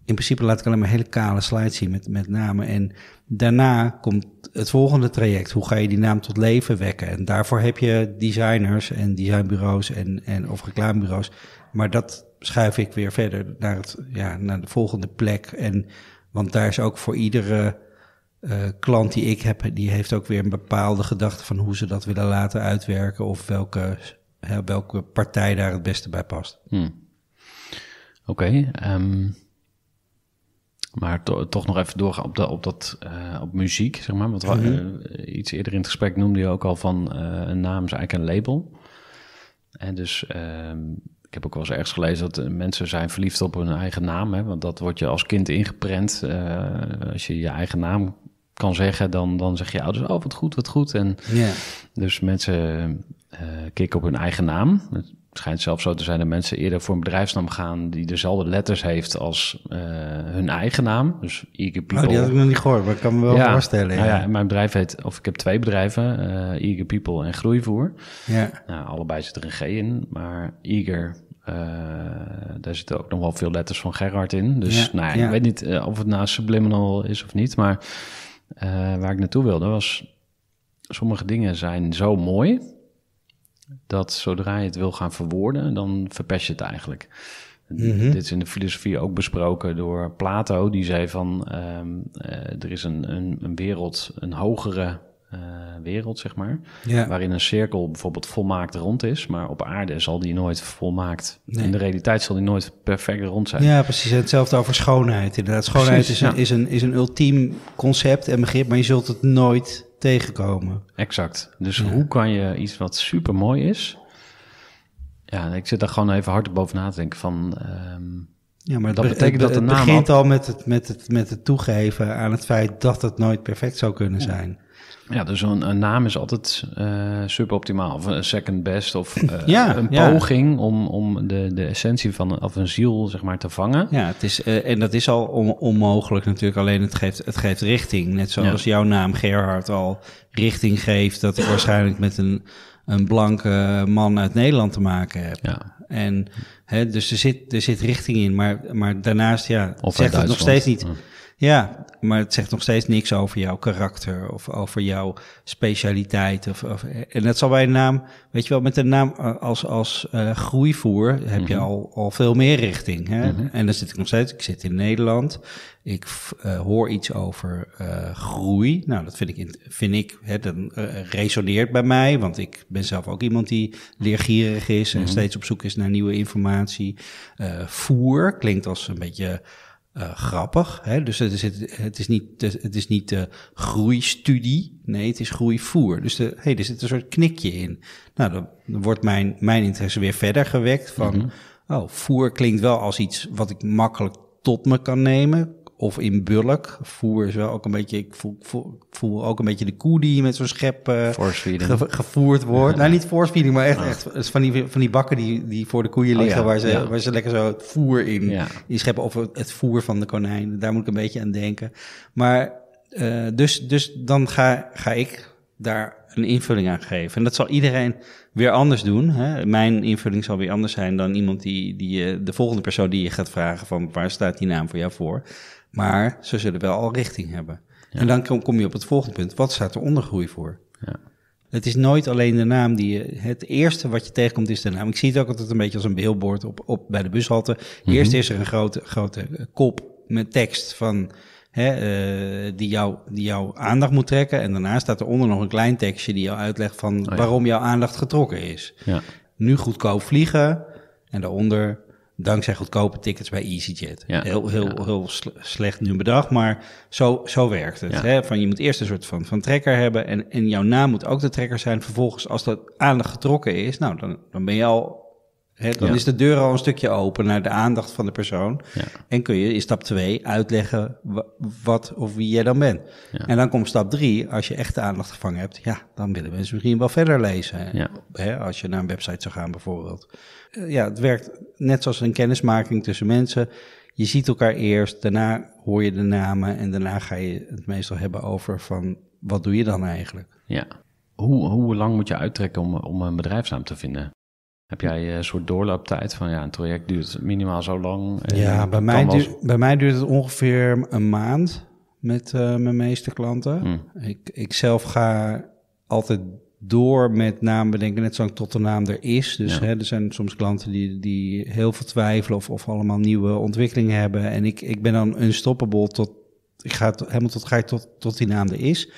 in principe laat ik alleen maar hele kale slides zien met, met namen. En daarna komt het volgende traject. Hoe ga je die naam tot leven wekken? En daarvoor heb je designers en designbureaus en, en of reclamebureaus. Maar dat schuif ik weer verder naar, het, ja, naar de volgende plek. En, want daar is ook voor iedere eh, klant die ik heb, die heeft ook weer een bepaalde gedachte van hoe ze dat willen laten uitwerken. Of welke, welke partij daar het beste bij past. Hmm. Oké, okay, ehm, maar toch nog even doorgaan op, op, dat, eh, op muziek, zeg maar. Want mhm. eh, iets eerder in het gesprek noemde je ook al van eh, een naam is eigenlijk een label. En dus ehm, ik heb ook wel eens ergens gelezen dat mensen zijn verliefd op hun eigen naam. Hè? Want dat wordt je als kind ingeprent. als je je eigen naam kan zeggen, dan, dan zeg je ouders, oh wat goed, wat goed. En dus mensen kicken op hun eigen naam schijnt zelfs zo te zijn dat mensen eerder voor een bedrijfsnaam gaan die dezelfde letters heeft als eh, hun eigen naam. Dus Eager People. Oh, die had e ik nog niet gehoord, maar ik kan me wel voorstellen. Nou ja. ja, mijn bedrijf heet, of ik heb twee bedrijven, uh, eh, Eager People en Groeivoer. Ja. Nou, allebei zit er een G in, maar Eager, eh, daar zitten ook nog wel veel letters van Gerhard in. Dus ja, nou, ik weet niet of het naast nou subliminal is of niet, maar waar ik naartoe wilde was, sommige dingen zijn zo mooi dat zodra je het wil gaan verwoorden, dan verpest je het eigenlijk. Mhm. Dit is in de filosofie ook besproken door Plato, die zei van ehm, eh, er is een, een, een, wereld, een hogere eh, wereld, zeg maar, waarin een cirkel bijvoorbeeld volmaakt rond is, maar op aarde zal die nooit volmaakt. Nee. In de realiteit zal die nooit perfect rond zijn. Ja, precies. Hetzelfde over schoonheid. Inderdaad, schoonheid is, een, is, een, is een ultiem concept en begrip, maar je zult het nooit tegenkomen. Exact. Dus hoe kan je iets wat super mooi is. Ja, ik zit daar gewoon even hard boven na te denken van. Ehm, ja, maar dat betekent dat de het begint al met het, met, het, met het toegeven aan het feit dat het nooit perfect zou kunnen zijn. Ja, dus een, een naam is altijd uh, suboptimaal. Of een second best. Of eh, een poging om, om de, de essentie van of een ziel zeg maar, te vangen. Ja, het is, eh, en dat is al onmogelijk natuurlijk. Alleen het geeft, het geeft richting. Net zoals jouw naam Gerhard al richting geeft. Dat ik waarschijnlijk met een, een blanke man uit Nederland te maken heb. Ja. En, hè, dus er zit, er zit richting in. Maar, maar daarnaast ja, zegt het nog steeds niet... Ja, maar het zegt nog steeds niks over jouw karakter of over jouw specialiteit. Of, of en dat zal bij een naam, weet je wel, met een naam eh, als, als uh, groeivoer heb je mhm. al, al veel meer richting. Hè? Mhm. En dan zit ik nog steeds, ik zit in Nederland, ik eh, hoor iets over groei. Nou, dat vind ik, vind ik hè, dat resoneert bij mij, want ik ben zelf ook iemand die leergierig is en mhm. steeds op zoek is naar nieuwe informatie. voer klinkt als een beetje eh, grappig. Hè? Dus het is, het, is niet, het is niet uh, groeistudie. Nee, het is groeivoer. Dus de, hey, er zit een soort knikje in. Nou, dan wordt mijn, mijn interesse weer verder gewekt van... Mhm. oh, voer klinkt wel als iets wat ik makkelijk tot me kan nemen. Of in bulk. Voer is wel ook een beetje. Ik voel, voel, ook een beetje de koe die met zo'n schep uh, gevoerd wordt. nou, niet voorspieding, maar echt, ah. echt van, die, van die bakken die, die voor de koeien liggen. Oh waar, ze, waar ze lekker zo het voer in, in scheppen. Of het voer van de konijn. Daar moet ik een beetje aan denken. Maar eh, dus, dus dan ga, ga ik daar een invulling aan geven. En dat zal iedereen weer anders doen. Hè? Mijn invulling zal weer anders zijn dan iemand die, die eh, de volgende persoon die je gaat vragen van waar staat die naam voor jou voor. Maar ze zullen wel al richting hebben. En dan kom je op het volgende punt. Wat staat er ondergroei voor? Ja. Het is nooit alleen de naam die je. Het eerste wat je tegenkomt is de naam. Ik zie het ook altijd een beetje als een beeldbord op, op, bij de bushalte. Mhm. Eerst is er een grote, grote kop met tekst van. Hè, eh, die, jou, die jouw aandacht moet trekken. En daarna staat eronder nog een klein tekstje die jou uitlegt van oh waarom jouw aandacht getrokken is. Ja. Nu goedkoop vliegen. En daaronder dankzij goedkope tickets bij EasyJet. heel, heel, heel slecht nu bedacht, maar zo, zo werkt het. Hè? Van, je moet eerst een soort van, van trekker hebben en, en jouw naam moet ook de trekker zijn. Vervolgens, als dat aandacht getrokken is, nou, dan, dan ben je al dan is de deur al een stukje open naar de aandacht van de persoon. Ja. En kun je in stap 2 uitleggen wat of wie jij dan bent. En dan komt stap 3, als je echt de aandacht gevangen hebt, ja, dan willen mensen misschien wel verder lezen. als je naar een website zou gaan bijvoorbeeld. Eh, ja, het werkt net zoals een kennismaking tussen mensen. Je ziet elkaar eerst, daarna hoor je de namen en daarna ga je het meestal hebben over van wat doe je dan eigenlijk. Ja. Hoe, hoe lang moet je uittrekken om, om een bedrijfsnaam te vinden? Heb jij eh, een soort doorlooptijd van ja, een traject duurt minimaal zo lang? Ja, bij mij, duurt, bij mij duurt het ongeveer een maand met eh, mijn meeste klanten. Hmm. Ik, ik zelf ga altijd door met naam bedenken net lang tot de naam er is. Dus hè, er zijn soms klanten die, die heel veel twijfelen of, of allemaal nieuwe ontwikkelingen hebben. En ik, ik ben dan unstoppable tot, ik ga helemaal tot, ga ik tot, tot die naam er is.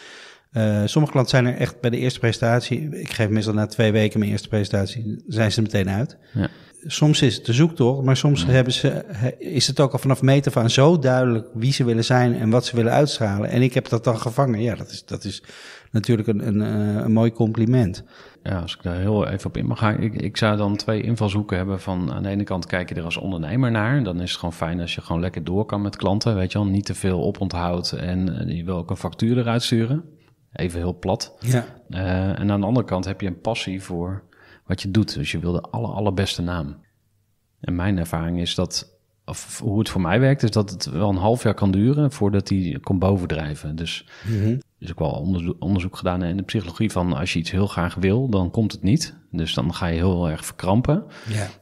Eh, sommige klanten zijn er echt bij de eerste presentatie. Ik geef meestal na twee weken mijn eerste presentatie, zijn ze meteen uit. Ja. Soms is het de zoektocht, maar soms hebben ze, is het ook al vanaf meter van zo duidelijk wie ze willen zijn en wat ze willen uitstralen. En ik heb dat dan gevangen. Ja, dat is, dat is natuurlijk een, een, eh, een mooi compliment. Ja, als ik daar heel even op in mag gaan. Ik, ik zou dan twee invalshoeken hebben van aan de ene kant kijk je er als ondernemer naar. Dan is het gewoon fijn als je gewoon lekker door kan met klanten. Weet je wel, niet te veel oponthoudt en die eh, wil ook een factuur eruit sturen. Even heel plat. Ja. Eh, en aan de andere kant heb je een passie voor wat je doet. Dus je wil de aller, allerbeste naam. En mijn ervaring is dat, of hoe het voor mij werkt, is dat het wel een half jaar kan duren voordat die komt bovendrijven. Dus mm -hmm. is ook wel onderzoek gedaan in de psychologie van als je iets heel graag wil, dan komt het niet. Dus dan ga je heel erg verkrampen.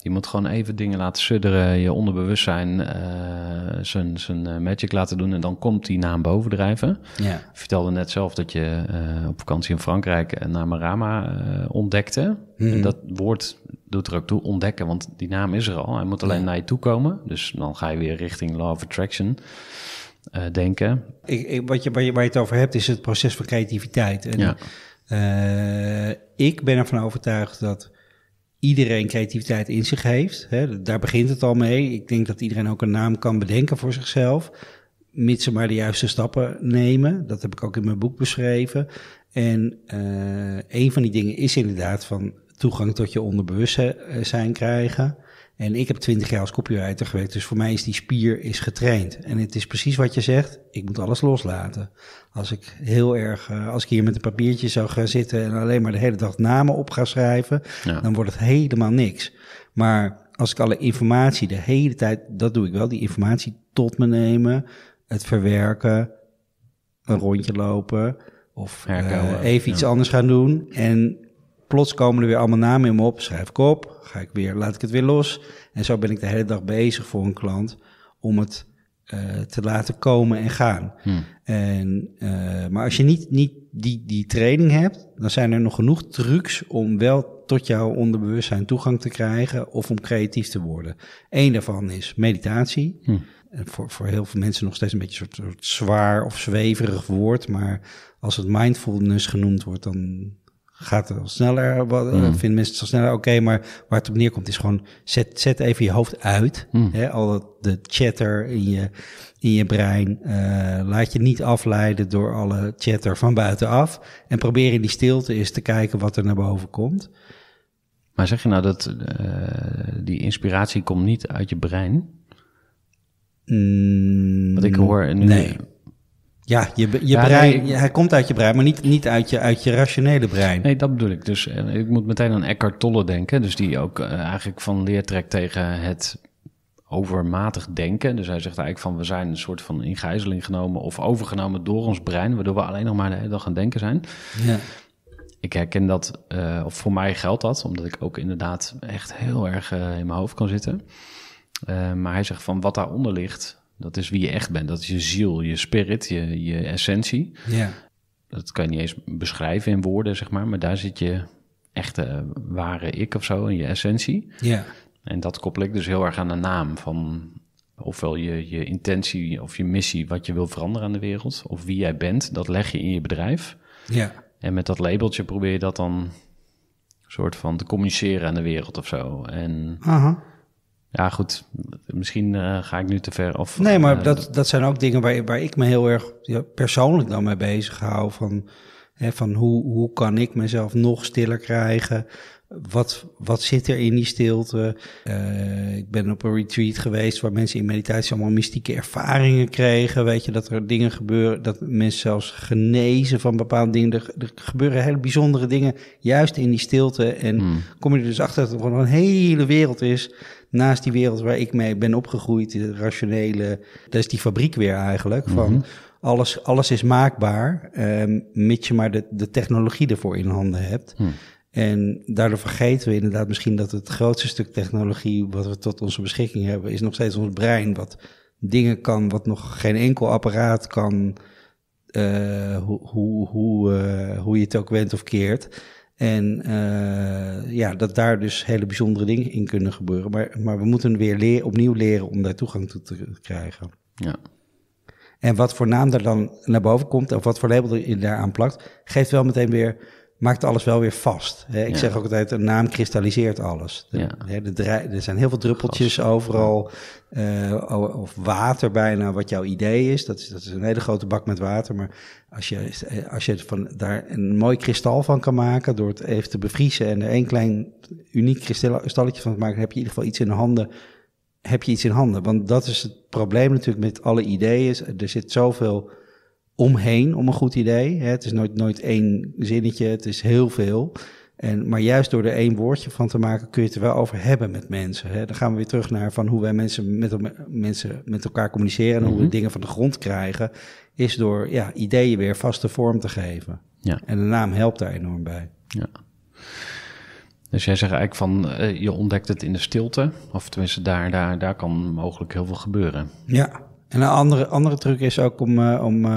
Je moet gewoon even dingen laten sudderen, je onderbewustzijn eh, zijn, zijn eh, magic laten doen en dan komt die naam bovendrijven. Ja. vertelde net zelf dat je eh, op vakantie in Frankrijk Namarama uh, ontdekte. En mhm. dat woord doet er ook toe, ontdekken, want die naam is er al. Hij moet alleen naar je toe komen. Dus dan ga je weer richting Law of Attraction. denken. Ik, wat je, waar, je, waar je het over hebt is het proces van creativiteit. En ja eh, ik ben ervan overtuigd dat iedereen creativiteit in zich heeft. Hè? Daar begint het al mee. Ik denk dat iedereen ook een naam kan bedenken voor zichzelf. Mits ze maar de juiste stappen nemen. Dat heb ik ook in mijn boek beschreven. En eh, een van die dingen is inderdaad van toegang tot je onderbewustzijn eh, krijgen. En ik heb twintig jaar als copywriter gewerkt, dus voor mij is die spier is getraind. En het is precies wat je zegt, ik moet alles loslaten. Als ik heel erg, eh, als ik hier met een papiertje zou gaan zitten en alleen maar de hele dag namen op ga schrijven, dan wordt het helemaal niks. Maar als ik alle informatie de hele tijd, dat doe ik wel, die informatie tot me nemen, het verwerken, een rondje lopen of eh, even iets anders gaan doen. En Plots komen er weer allemaal namen in me op. Schrijf ik op. Ga ik weer, laat ik het weer los. En zo ben ik de hele dag bezig voor een klant om het eh, te laten komen en gaan. Hmm. En, eh, maar als je niet, niet die, die training hebt, dan zijn er nog genoeg trucs om wel tot jouw onderbewustzijn toegang te krijgen of om creatief te worden. Eén daarvan is meditatie. Hmm. En voor, voor heel veel mensen nog steeds een beetje een soort, soort zwaar of zweverig woord, maar als het mindfulness genoemd wordt, dan gaat er sneller, wat, mm. vinden mensen het sneller oké, maar waar het op neerkomt is gewoon zet, zet even je hoofd uit. Mm. Hè, al dat, de chatter in je, in je brein. Eh, laat je niet afleiden door alle chatter van buitenaf en probeer in die stilte eens te kijken wat er naar boven komt. Maar zeg je nou dat eh, die inspiratie komt niet uit je brein? Mm, wat ik hoor nu. Nee. Ja, je, je brein, hij komt uit je brein, maar niet, niet uit, je, uit je rationele brein. Nee, dat bedoel ik. Dus eh, ik moet meteen aan Eckhart Tolle denken. Dus die ook eh, eigenlijk van leer trekt tegen het overmatig denken. Dus hij zegt eigenlijk van we zijn een soort van in genomen of overgenomen door ons brein, waardoor we alleen nog maar de hele dag aan denken zijn. Ja. Ik herken dat, eh, of voor mij geldt dat, omdat ik ook inderdaad echt heel erg in mijn hoofd kan zitten. maar hij zegt van wat daaronder ligt, dat is wie je echt bent. Dat is je ziel, je spirit, je, je essentie. Ja. Dat kan je niet eens beschrijven in woorden, zeg maar. Maar daar zit je echte, eh, ware ik of zo, in je essentie. Ja. En dat koppel ik dus heel erg aan de naam van ofwel je, je intentie of je missie, wat je wil veranderen aan de wereld, of wie jij bent, dat leg je in je bedrijf. Ja. En met dat labeltje probeer je dat dan soort van te communiceren aan de wereld of zo. En Aha. Ja, goed. Misschien eh, ga ik nu te ver. Of, nee, maar eh, dat, dat zijn ook dingen waar, waar ik me heel erg persoonlijk dan mee bezig hou. Van, hè, van hoe, hoe kan ik mezelf nog stiller krijgen? Wat, wat zit er in die stilte? Eh, ik ben op een retreat geweest waar mensen in meditatie allemaal mystieke ervaringen kregen. Weet je, dat er dingen gebeuren, dat mensen zelfs genezen van bepaalde dingen. Er, gebeuren hele bijzondere dingen juist in die stilte. En hmm. kom je er dus achter dat er gewoon een hele wereld is. Naast die wereld waar ik mee ben opgegroeid, de rationele, dat is die fabriek weer eigenlijk. Van hmm. alles, alles is maakbaar, um, mits je maar de, de technologie ervoor in handen hebt. Hmm. En daardoor vergeten we inderdaad misschien dat het grootste stuk technologie wat we tot onze beschikking hebben, is nog steeds ons brein. Wat dingen kan, wat nog geen enkel apparaat kan, eh, hoe, hoe, hoe, eh, hoe je het ook went of keert. En eh, ja, dat daar dus hele bijzondere dingen in kunnen gebeuren. Maar, maar we moeten weer opnieuw leren om daar toegang toe te krijgen. Ja. En wat voor naam er dan naar boven komt, of wat voor label er daaraan plakt, geeft wel meteen weer maakt alles wel weer vast. Hè? Ik zeg ook altijd, een naam kristalliseert alles. de er zijn heel veel druppeltjes overal, eh, of water bijna, wat jouw idee is. Dat, is. dat is een hele grote bak met water, maar als je, als je van, daar een mooi kristal van kan maken, door het even te bevriezen en er één klein uniek kristalletje van te maken, heb je in ieder geval iets in de handen heb je iets in handen. Want dat is het probleem natuurlijk met alle ideeën. Er zit zoveel omheen om een goed idee. Het is nooit, nooit één zinnetje, het is heel veel. En, maar juist door er één woordje van te maken kun je het er wel over hebben met mensen. Hè. Dan gaan we weer terug naar van hoe wij mensen met, mensen met elkaar communiceren en hoe we mhm. dingen van de grond krijgen. Is door ja, ideeën weer vaste vorm te geven. Ja. En de naam helpt daar enorm bij. Ja. Dus jij zegt eigenlijk van eh, je ontdekt het in de stilte. Of tenminste, daar, daar, daar kan mogelijk heel veel gebeuren. Ja, en een andere, andere truc is ook om, eh, om uh,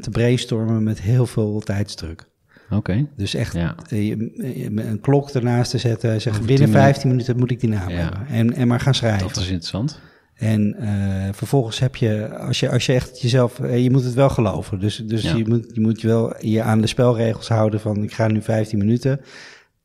te brainstormen met heel veel tijdsdruk. Oké. Dus echt een klok ernaast te zetten. Zeg, binnen 15 minuten moet ik die naam ja. hebben. En, en maar gaan schrijven. Dat is interessant. En vervolgens heb je als, je, als je echt jezelf, je moet het wel geloven. Dus, dus je, moet, je moet je wel je aan de spelregels houden van ik ga nu 15 minuten.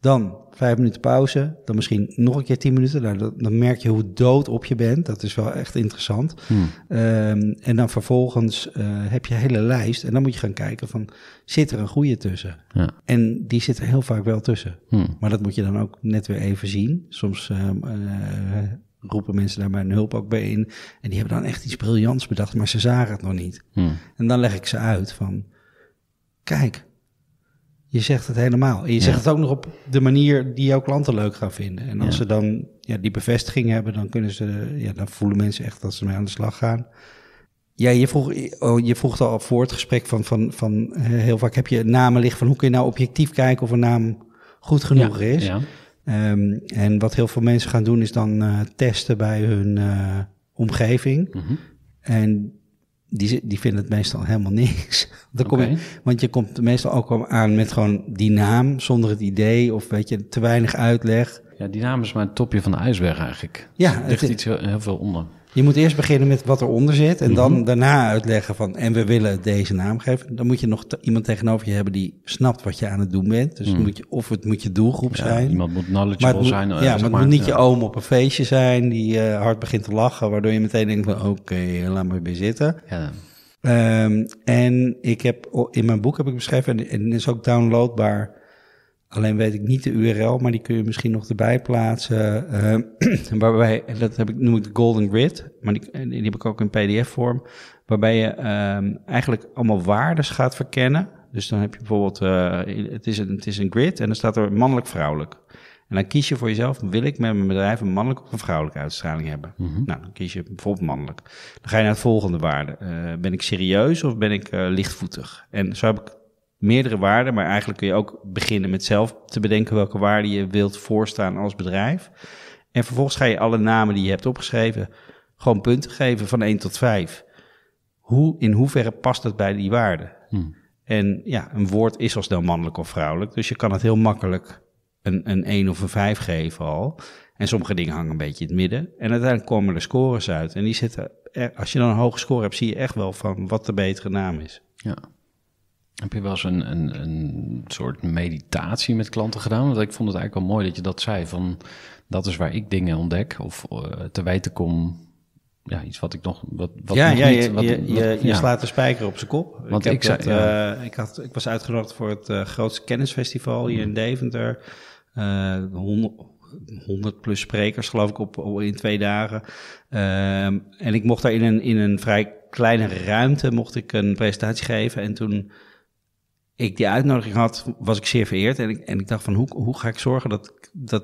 Dan vijf minuten pauze. Dan misschien nog een keer tien minuten. Nou, dan, dan, merk je hoe dood op je bent. Dat is wel echt interessant. Hmm. Ehm, en dan vervolgens eh, heb je een hele lijst. En dan moet je gaan kijken van, zit er een goede tussen? Ja. En die zit er heel vaak wel tussen. Hmm. Maar dat moet je dan ook net weer even zien. Soms... Ehm, eh, roepen mensen daar mijn hulp ook bij in. En die hebben dan echt iets briljants bedacht, maar ze zagen het nog niet. Hmm. En dan leg ik ze uit van, kijk, je zegt het helemaal. En je zegt het ook nog op de manier die jouw klanten leuk gaan vinden. En als ze dan ja, die bevestiging hebben, dan, kunnen ze, ja, dan voelen mensen echt dat ze mee aan de slag gaan. Ja, je vroeg, oh, je vroeg al voor het gesprek van, van, van eh, heel vaak heb je namen liggen van hoe kun je nou objectief kijken of een naam goed genoeg is. Ja. Ehm, en wat heel veel mensen gaan doen is dan eh, testen bij hun eh, omgeving. Mm -hmm. En die, die vinden het meestal helemaal niks. Dan kom je, want je komt meestal ook al aan met gewoon die naam zonder het idee of weet je, te weinig uitleg. Ja, die naam is maar het topje van de ijsberg eigenlijk. Ja, er ligt iets heel, heel veel onder. Je moet eerst beginnen met wat eronder zit. En dan mhm. daarna uitleggen van. En we willen deze naam geven. Dan moet je nog iemand tegenover je hebben die snapt wat je aan het doen bent. Dus mhm. moet je, of het moet je doelgroep zijn. Iemand moet knowledgeable zijn. Ja, maar, het moet eh, niet je oom op een feestje zijn die eh, hard begint te lachen. Waardoor je meteen denkt van oké, laat maar weer zitten. Ja. Ehm, en ik heb in mijn boek heb ik beschreven, en is ook downloadbaar Alleen weet ik niet de URL, maar die kun je misschien nog erbij plaatsen. Eh, waarbij, dat heb ik, noem ik de Golden Grid, maar die, eh, die heb ik ook in PDF-vorm. Waarbij je ehm, eigenlijk allemaal waardes gaat verkennen. Dus dan heb je bijvoorbeeld, eh, het, is een, het is een grid en dan staat er mannelijk-vrouwelijk. En dan kies je voor jezelf, wil ik met mijn bedrijf een mannelijke of een vrouwelijke uitstraling hebben? Mhm. Nou, dan kies je bijvoorbeeld mannelijk. Dan ga je naar het volgende waarde. ben ik serieus of ben ik lichtvoetig? En zo heb ik meerdere waarden, maar eigenlijk kun je ook beginnen met zelf te bedenken welke waarde je wilt voorstaan als bedrijf. En vervolgens ga je alle namen die je hebt opgeschreven gewoon punten geven van 1 tot 5. Hoe, in hoeverre past dat bij die waarden? Hmm. En ja, een woord is al snel mannelijk of vrouwelijk, dus je kan het heel makkelijk een, een 1 of een 5 geven al. En sommige dingen hangen een beetje in het midden. En uiteindelijk komen er scores uit. En die zitten, als je dan een hoge score hebt, zie je echt wel van wat de betere naam is. Ja. Heb je wel eens een, soort meditatie met klanten gedaan? Want ik vond het eigenlijk wel mooi dat je dat zei. Van dat is waar ik dingen ontdek of uh, te weten kom ja, iets wat ik nog. Wat, wat ja, nog ja, niet, je, je, je, slaat de spijker op zijn kop. Want ik, ik, zei, eh, ik, had, ik was uitgenodigd voor het eh, grootste kennisfestival hier in Deventer. Uh, 100, 100 plus sprekers, geloof ik, op, op in twee dagen. Ehm, en ik mocht daar in een, in een vrij kleine ruimte mocht ik een presentatie geven. En toen ik die uitnodiging had, was ik zeer vereerd. En ik, en ik dacht van, hoe, hoe ga ik zorgen dat, dat,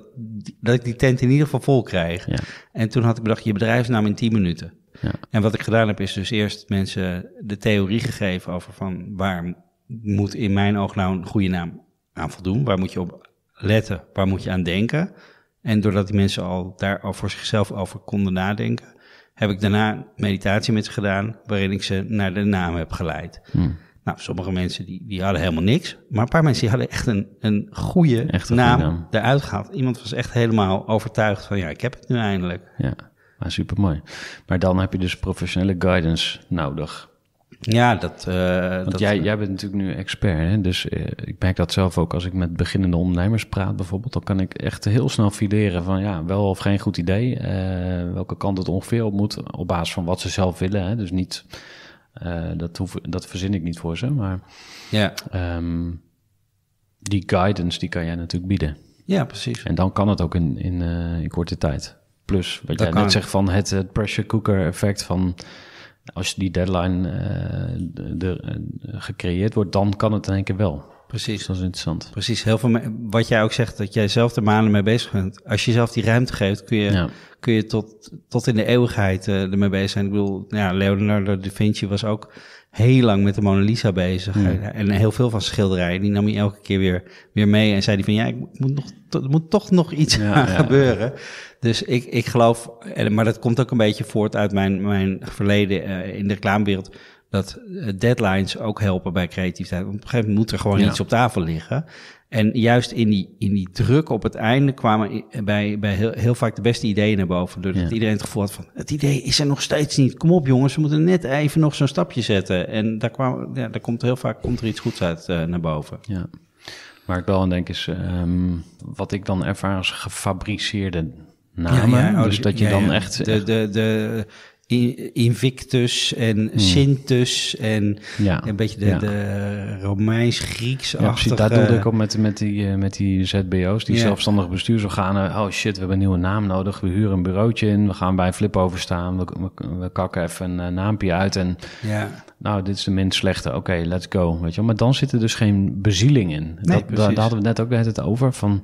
dat ik die tent in ieder geval vol krijg? Ja. En toen had ik bedacht, je bedrijfsnaam in 10 minuten. Ja. En wat ik gedaan heb, is dus eerst mensen de theorie gegeven over van... waar moet in mijn oog nou een goede naam aan voldoen? Waar moet je op letten? Waar moet je aan denken? En doordat die mensen al daar al voor zichzelf over konden nadenken... heb ik daarna meditatie met gedaan... waarin ik ze naar de naam heb geleid. Hmm. Nou, sommige mensen die, die hadden helemaal niks. Maar een paar mensen die hadden echt een, een goede naam, eruit gehaald. Iemand was echt helemaal overtuigd van ja, ik heb het nu eindelijk. Ja, maar super mooi. Maar dan heb je dus professionele guidance nodig. Ja, dat. Eh, Want jij, eh, jij bent natuurlijk nu expert. Hè? Dus eh, ik merk dat zelf ook als ik met beginnende ondernemers praat, bijvoorbeeld. Dan kan ik echt heel snel fileren van ja, wel of geen goed idee. welke kant het ongeveer op moet. Op basis van wat ze zelf willen. Hè? Dus niet eh, dat, hoef, dat verzin ik niet voor ze, maar ja. Ehm, die guidance die kan jij natuurlijk bieden. Ja, precies. En dan kan het ook in, in, eh, korte tijd. Plus, wat jij net zegt van het, pressure cooker effect van als die deadline eh, gecreëerd wordt, dan kan het in één keer wel. Precies. dat is interessant. Precies. Heel veel, wat jij ook zegt, dat jij zelf er maanden mee bezig bent. Als je zelf die ruimte geeft, kun je, kun je tot, tot in de eeuwigheid eh, ermee bezig zijn. Ik bedoel, nou ja, Leonardo da Vinci was ook heel lang met de Mona Lisa bezig. Hmm. En heel veel van schilderijen. Die nam hij elke keer weer, weer mee. En zei hij van, ja, ik moet nog, er moet toch nog iets ja, aan gebeuren. Dus ik, ik geloof, maar dat komt ook een beetje voort uit mijn, mijn verleden eh, in de reclamewereld dat eh, deadlines ook helpen bij creativiteit. Op een gegeven moment moet er gewoon iets op tafel liggen. En juist in die, in die druk op het einde kwamen bij, bij heel, heel vaak de beste ideeën naar boven. Doordat iedereen het gevoel had van, het idee is er nog steeds niet. Kom op jongens, we moeten net even nog zo'n stapje zetten. En daar, kwam, ja, daar komt heel vaak komt er iets goeds uit eh, naar boven. Ja. maar ik wel aan denk is, ehm, wat ik dan ervaar als gefabriceerde namen. Ja, oh, dus dat je dan echt... De, de, de, Invictus en hmm. Sintus en ja, een beetje de, de Romeins-Grieks-achtige... Ja, dat doelde ik op met, met, die, eh, met die ZBO's, die zelfstandige bestuursorganen. Oh shit, we hebben een nieuwe naam nodig. We huren een bureautje in, we gaan bij Flip overstaan. We, we, we kakken even een eh, naampje uit en... Nou, dit is de minst slechte. Oké, let's go, weet je Maar dan zit er dus geen bezieling in. dat, daar, daar, hadden we net ook net het over, van...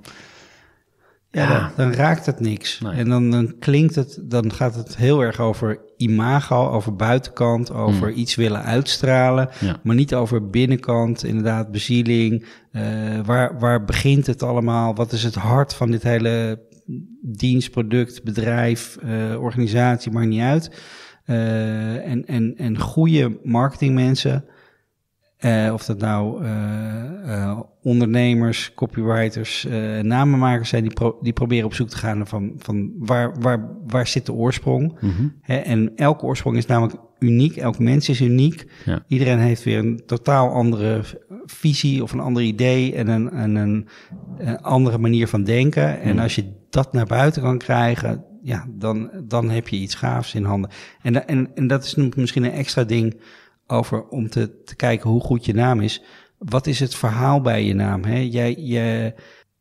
Ja, dan, raakt het niks. En dan, dan klinkt het, dan gaat het heel erg over imago, over buitenkant, over mm. iets willen uitstralen, maar niet over binnenkant, inderdaad, bezieling. Eh, waar, waar begint het allemaal? Wat is het hart van dit hele dienst, product, bedrijf, eh, organisatie, maakt niet uit. Eh, en, en, en goede marketingmensen eh, of dat nou eh, eh, ondernemers, copywriters, namenmakers zijn, die, die proberen op zoek te gaan van, van waar, waar, waar zit de oorsprong. Mhm. en elke oorsprong is namelijk uniek, elk mens is uniek. Iedereen heeft weer een totaal andere visie of een ander idee en een, en een, een andere manier van denken. En mhm. als je dat naar buiten kan krijgen, ja, dan, dan heb je iets gaafs in handen. En, en, en dat is misschien een extra ding over om te, te kijken hoe goed je naam is. Wat is het verhaal bij je naam? Hè? Jij, je,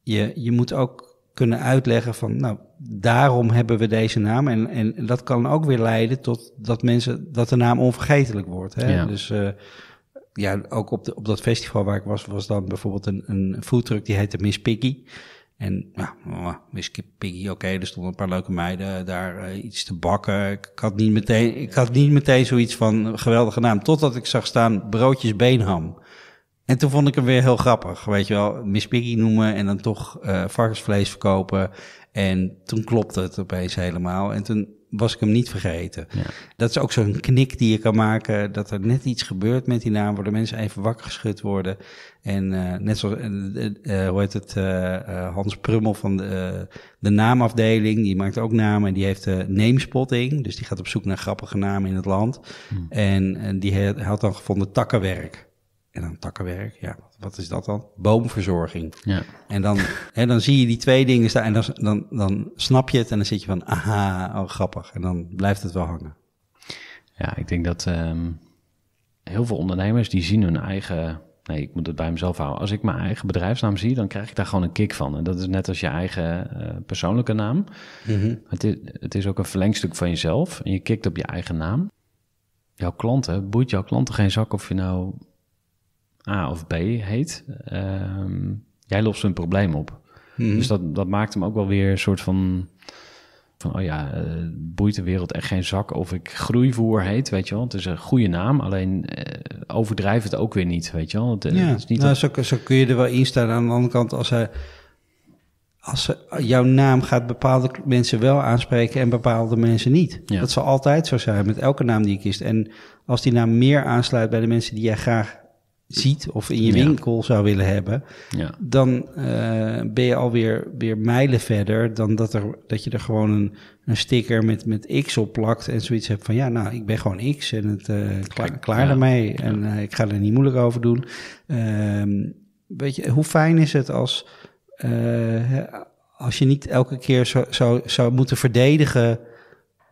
je, je moet ook kunnen uitleggen van, nou, daarom hebben we deze naam. En, en dat kan ook weer leiden tot dat mensen, dat de naam onvergetelijk wordt. Hè? Dus eh, ja, ook op, de, op dat festival waar ik was, was dan bijvoorbeeld een, een foodtruck die heette Miss Piggy. En ja, Miss oh, piggy, oké, er stonden een paar leuke meiden daar eh, iets te bakken. Ik had, niet meteen, ik had niet meteen zoiets van geweldige naam. Totdat ik zag staan broodjes beenham. En toen vond ik hem weer heel grappig, weet je wel. Miss Piggy noemen en dan toch eh, varkensvlees verkopen. En toen klopte het opeens helemaal. En toen was ik hem niet vergeten. Dat is ook zo'n knik die je kan maken, dat er net iets gebeurt met die naam, waar de mensen even wakker geschud worden. En eh, net zoals, uh, hoe heet het, Hans Prummel van de, de, naamafdeling, die maakt ook namen en die heeft uh, namespotting. Dus die gaat op zoek naar grappige namen in het land. Hmm. En, en, die had dan gevonden takkenwerk. En dan takkenwerk, ja, wat is dat dan? Boomverzorging. Ja. En dan, hè, dan zie je die twee dingen staan en dan, dan, dan snap je het en dan zit je van, aha, oh grappig. En dan blijft het wel hangen. Ja, ik denk dat ehm, heel veel ondernemers die zien hun eigen Nee, ik moet het bij mezelf houden. Als ik mijn eigen bedrijfsnaam zie, dan krijg ik daar gewoon een kick van. En dat is net als je eigen eh, persoonlijke naam. Mhm. het, is, het, is, ook een verlengstuk van jezelf. En je kikt op je eigen naam. Jouw klanten, boeit jouw klanten geen zak of je nou A of B heet, ehm, jij lost een probleem op. Mhm. Dus dat, dat maakt hem ook wel weer een soort van van, oh ja, uh, boeit de wereld echt geen zak of ik groeivoer heet, weet je wel. Het is een goede naam, alleen eh, overdrijf het ook weer niet, weet je wel. Eh, ja, het is niet nou, zo, zo, kun je er wel in staan. Aan de andere kant, als, hij, als hij, jouw naam gaat bepaalde mensen wel aanspreken en bepaalde mensen niet. Dat zal altijd zo zijn met elke naam die je kiest. En als die naam meer aansluit bij de mensen die jij graag ziet of in je winkel zou willen hebben, ja. dan eh, ben je alweer weer mijlen verder dan dat, er, dat je er gewoon een, een sticker met, met X op plakt en zoiets hebt van ja, nou ik ben gewoon X en het eh, klaar, klaar ermee en eh, ik ga er niet moeilijk over doen. Ehm, weet je, hoe fijn is het als, als je niet elke keer zou, zou, zou moeten verdedigen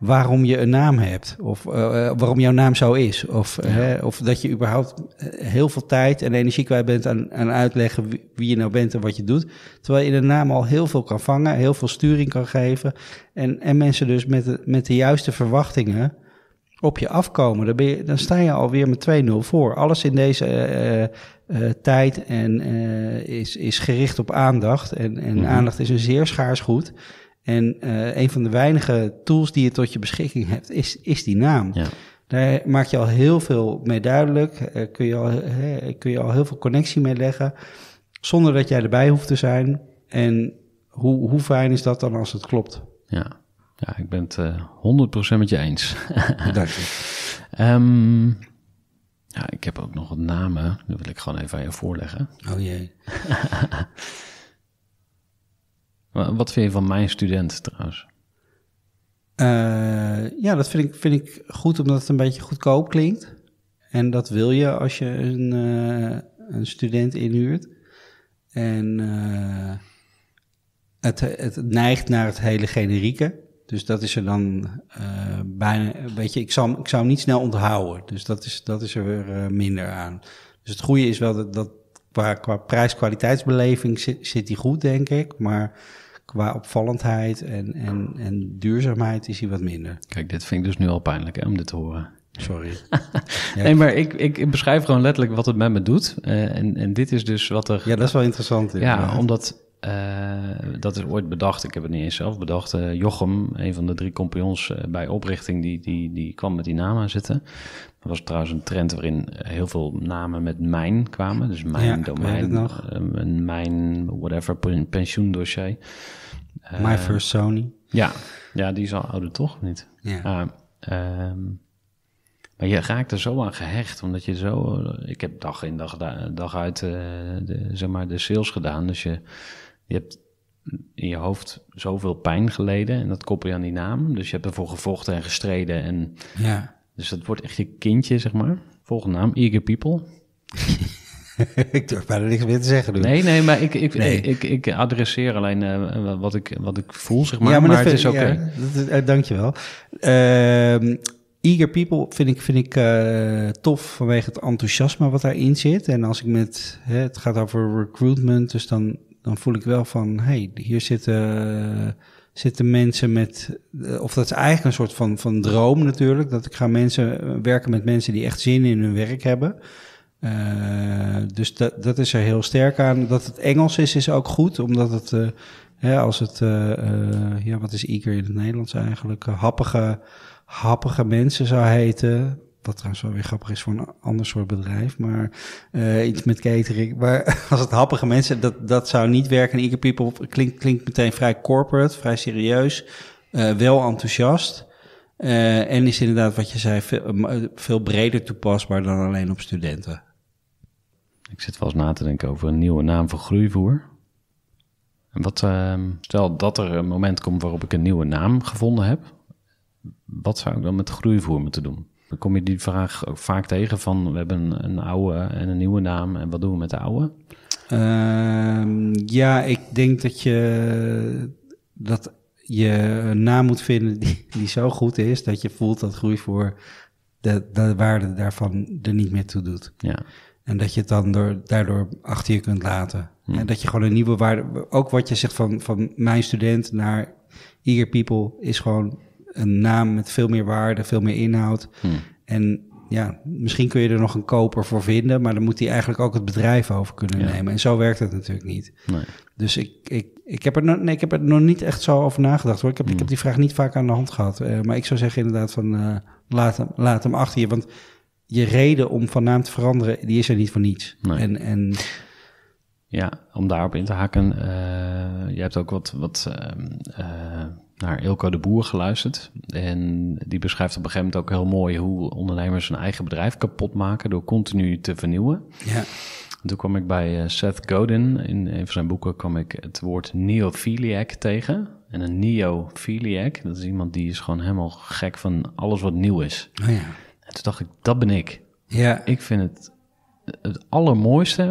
waarom je een naam hebt. Of eh, eh, waarom jouw naam zo is. Of, hè, of dat je überhaupt eh, heel veel tijd en energie kwijt bent aan, aan uitleggen wie, je nou bent en wat je doet. Terwijl je de naam al heel veel kan vangen, heel veel sturing kan geven. En, en mensen dus met de, met de juiste verwachtingen op je afkomen. Dan, ben je, dan sta je alweer met 2-0 voor. Alles in deze tijd en, is, is gericht op aandacht. En, en mhm. aandacht is een zeer schaars goed. En eh, een van de weinige tools die je tot je beschikking hebt, is, is die naam. Ja. Daar maak je al heel veel mee duidelijk. Uh, kun, je al, kun je al heel veel connectie mee leggen. Zonder dat jij erbij hoeft te zijn. En hoe, hoe fijn is dat dan als het klopt? Ja, ja ik ben het 100% eh, met je eens. Dank je. Ehm, ja, ik heb ook nog wat namen. Dat wil ik gewoon even aan je voorleggen. Oh jee. Wat vind je van mijn student trouwens? Eh, ja, dat vind ik, vind ik goed omdat het een beetje goedkoop klinkt. En dat wil je als je een, eh, een student inhuurt. En eh, het, het neigt naar het hele generieke. Dus dat is er dan bijna. Weet je, ik zou, ik zou hem niet snel onthouden. Dus dat is, dat is er weer minder aan. Dus het goede is wel dat, dat qua, qua prijs-kwaliteitsbeleving zit, zit die goed, denk ik. Maar qua opvallendheid en, en, en duurzaamheid is hij wat minder. Kijk, dit vind ik dus nu al pijnlijk hè, om dit te horen. Sorry. nee, maar ik, ik beschrijf gewoon letterlijk wat het met me doet. Eh, en, en dit is dus wat er. Ja, dat is wel interessant. ja, omdat eh, dat is ooit bedacht, ik heb het niet eens zelf bedacht. Eh, Jochem, een van de drie compagnons eh, bij oprichting, die, die, die kwam met die naam aan zitten. Dat was trouwens een trend waarin heel veel namen met mijn kwamen. Dus mijn ja, domein, een mijn whatever, pensioendossier. My First Sony. Ja, ja, die is al ouder toch, niet? Ja. Ah, ehm, maar je raakt er zo aan gehecht, omdat je zo... Ik heb dag in dag, dag uit zeg maar de sales gedaan, dus je je hebt in je hoofd zoveel pijn geleden en dat koppel je aan die naam. Dus je hebt ervoor gevochten en gestreden. En, ja. Dus dat wordt echt je kindje, zeg maar. Volgende naam, Eager People. ik durf bijna niks meer te zeggen. Nee, nee, maar ik, ik, Ik, ik, adresseer alleen eh, wat, ik, wat ik voel, zeg maar. Ja, maar, het is oké. Okay. Ja, eh, dankjewel. Ehm, Eager People vind ik, vind ik eh, tof vanwege het enthousiasme wat daarin zit. En als ik met, hè, het gaat over recruitment, dus dan dan voel ik wel van, hey, hier zitten, zitten mensen met, eh, of dat is eigenlijk een soort van, van droom natuurlijk, dat ik ga mensen eh, werken met mensen die echt zin in hun werk hebben. Eh, dus dat, dat is er heel sterk aan. Dat het Engels is, is ook goed, omdat het, uh, als het, ja, wat is eager in het Nederlands eigenlijk, happige, happige mensen zou heten. Dat trouwens wel weer grappig is voor een ander soort bedrijf. Maar eh, iets met catering. Maar als het happige mensen, dat, dat zou niet werken. En Eager People klinkt, klinkt meteen vrij corporate, vrij serieus. Eh, wel enthousiast. Eh, en is inderdaad wat je zei, veel, veel, breder toepasbaar dan alleen op studenten. Ik zit wel eens na te denken over een nieuwe naam voor groeivoer. En wat, ehm, stel dat er een moment komt waarop ik een nieuwe naam gevonden heb. Wat zou ik dan met groeivoer moeten doen? Dan kom je die vraag ook vaak tegen van we hebben een oude en een nieuwe naam en wat doen we met de oude? Ehm, ja, ik denk dat je, dat je een naam moet vinden die, die zo goed is dat je voelt dat groei voor de, de waarde daarvan er niet meer toe doet. Ja. En dat je het dan door, daardoor achter je kunt laten. Hmm. En dat je gewoon een nieuwe waarde. Ook wat je zegt van, van mijn student naar eager people is gewoon een naam met veel meer waarde, veel meer inhoud. Hmm. En ja, misschien kun je er nog een koper voor vinden, maar dan moet hij eigenlijk ook het bedrijf over kunnen nemen. En zo werkt het natuurlijk niet. Nee. Dus ik, ik, ik, heb er no nee, ik heb er nog niet echt zo over nagedacht hoor. Ik heb, ik hmm. heb die vraag niet vaak aan de hand gehad. Eh, maar ik zou zeggen inderdaad van uh, laat, hem, laat hem achter je. Want je reden om van naam te veranderen, die is er niet voor niets. En, en... Ja, om daarop in te haken. Uh, je hebt ook wat, wat ehm, naar Ilko de Boer geluisterd. En die beschrijft op een gegeven moment ook heel mooi hoe ondernemers hun eigen bedrijf kapot maken door continu te vernieuwen. Ja. toen kwam ik bij eh, Seth Godin, in een van zijn boeken kwam ik het woord neophiliac tegen. En een neophiliac, dat is iemand die is gewoon helemaal gek van alles wat nieuw is. Oh ja. En toen dacht ik, dat ben ik. Ja. Ik vind het het allermooiste,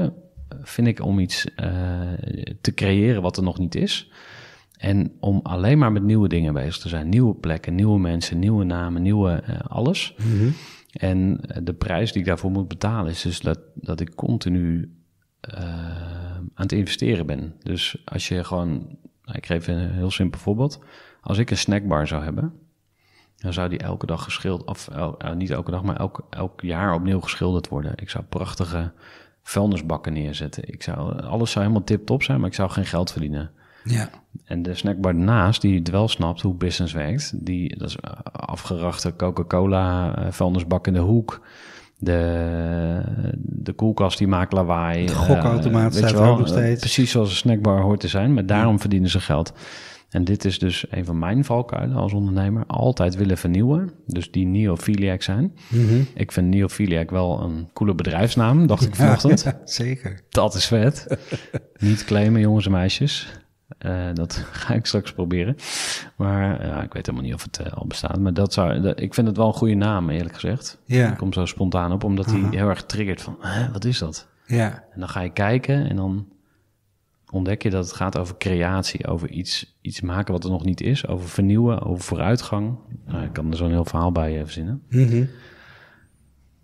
eh, vind ik, om iets eh, te creëren wat er nog niet is. En om alleen maar met nieuwe dingen bezig te zijn. Nieuwe plekken, nieuwe mensen, nieuwe namen, nieuwe eh, alles. Mhm. En eh, de prijs die ik daarvoor moet betalen is dus dat, dat ik continu eh, aan het investeren ben. Dus als je gewoon, nou, ik geef een heel simpel voorbeeld. Als ik een snackbar zou hebben, dan zou die elke dag geschilderd, of niet elke dag, maar elk, elk jaar opnieuw geschilderd worden. Ik zou prachtige vuilnisbakken neerzetten. Ik zou, alles zou helemaal tip-top zijn, maar ik zou geen geld verdienen. Ja. En de snackbar naast, die het wel snapt hoe business werkt, die, dat is eh, afgerachte Coca-Cola, eh, vuilnisbak in de hoek, de, de koelkast die maakt lawaai. De eh, gokautomaat uh, staat wel, nog steeds. Precies zoals een snackbar hoort te zijn, maar daarom verdienen ze geld. En dit is dus een van mijn valkuilen als ondernemer. Altijd willen vernieuwen. Dus die neofiliac zijn. Mhm. Ik vind neofiliac wel een coole bedrijfsnaam, dacht ik vanochtend. zeker. Dat is vet. Niet claimen, jongens en meisjes. Eh, dat ga ik straks proberen. Maar ja, ik weet helemaal niet of het eh, al bestaat. Maar dat zou, ik vind het wel een goede naam, eerlijk gezegd. Ja. Ik kom zo spontaan op, omdat hij heel erg triggert van, Hè, wat is dat? Ja. En dan ga je kijken en dan ontdek je dat het gaat over creatie, over iets, iets maken wat er nog niet is, over vernieuwen, over vooruitgang. Nou, ik kan er zo'n heel verhaal bij je eh, verzinnen. Mhm.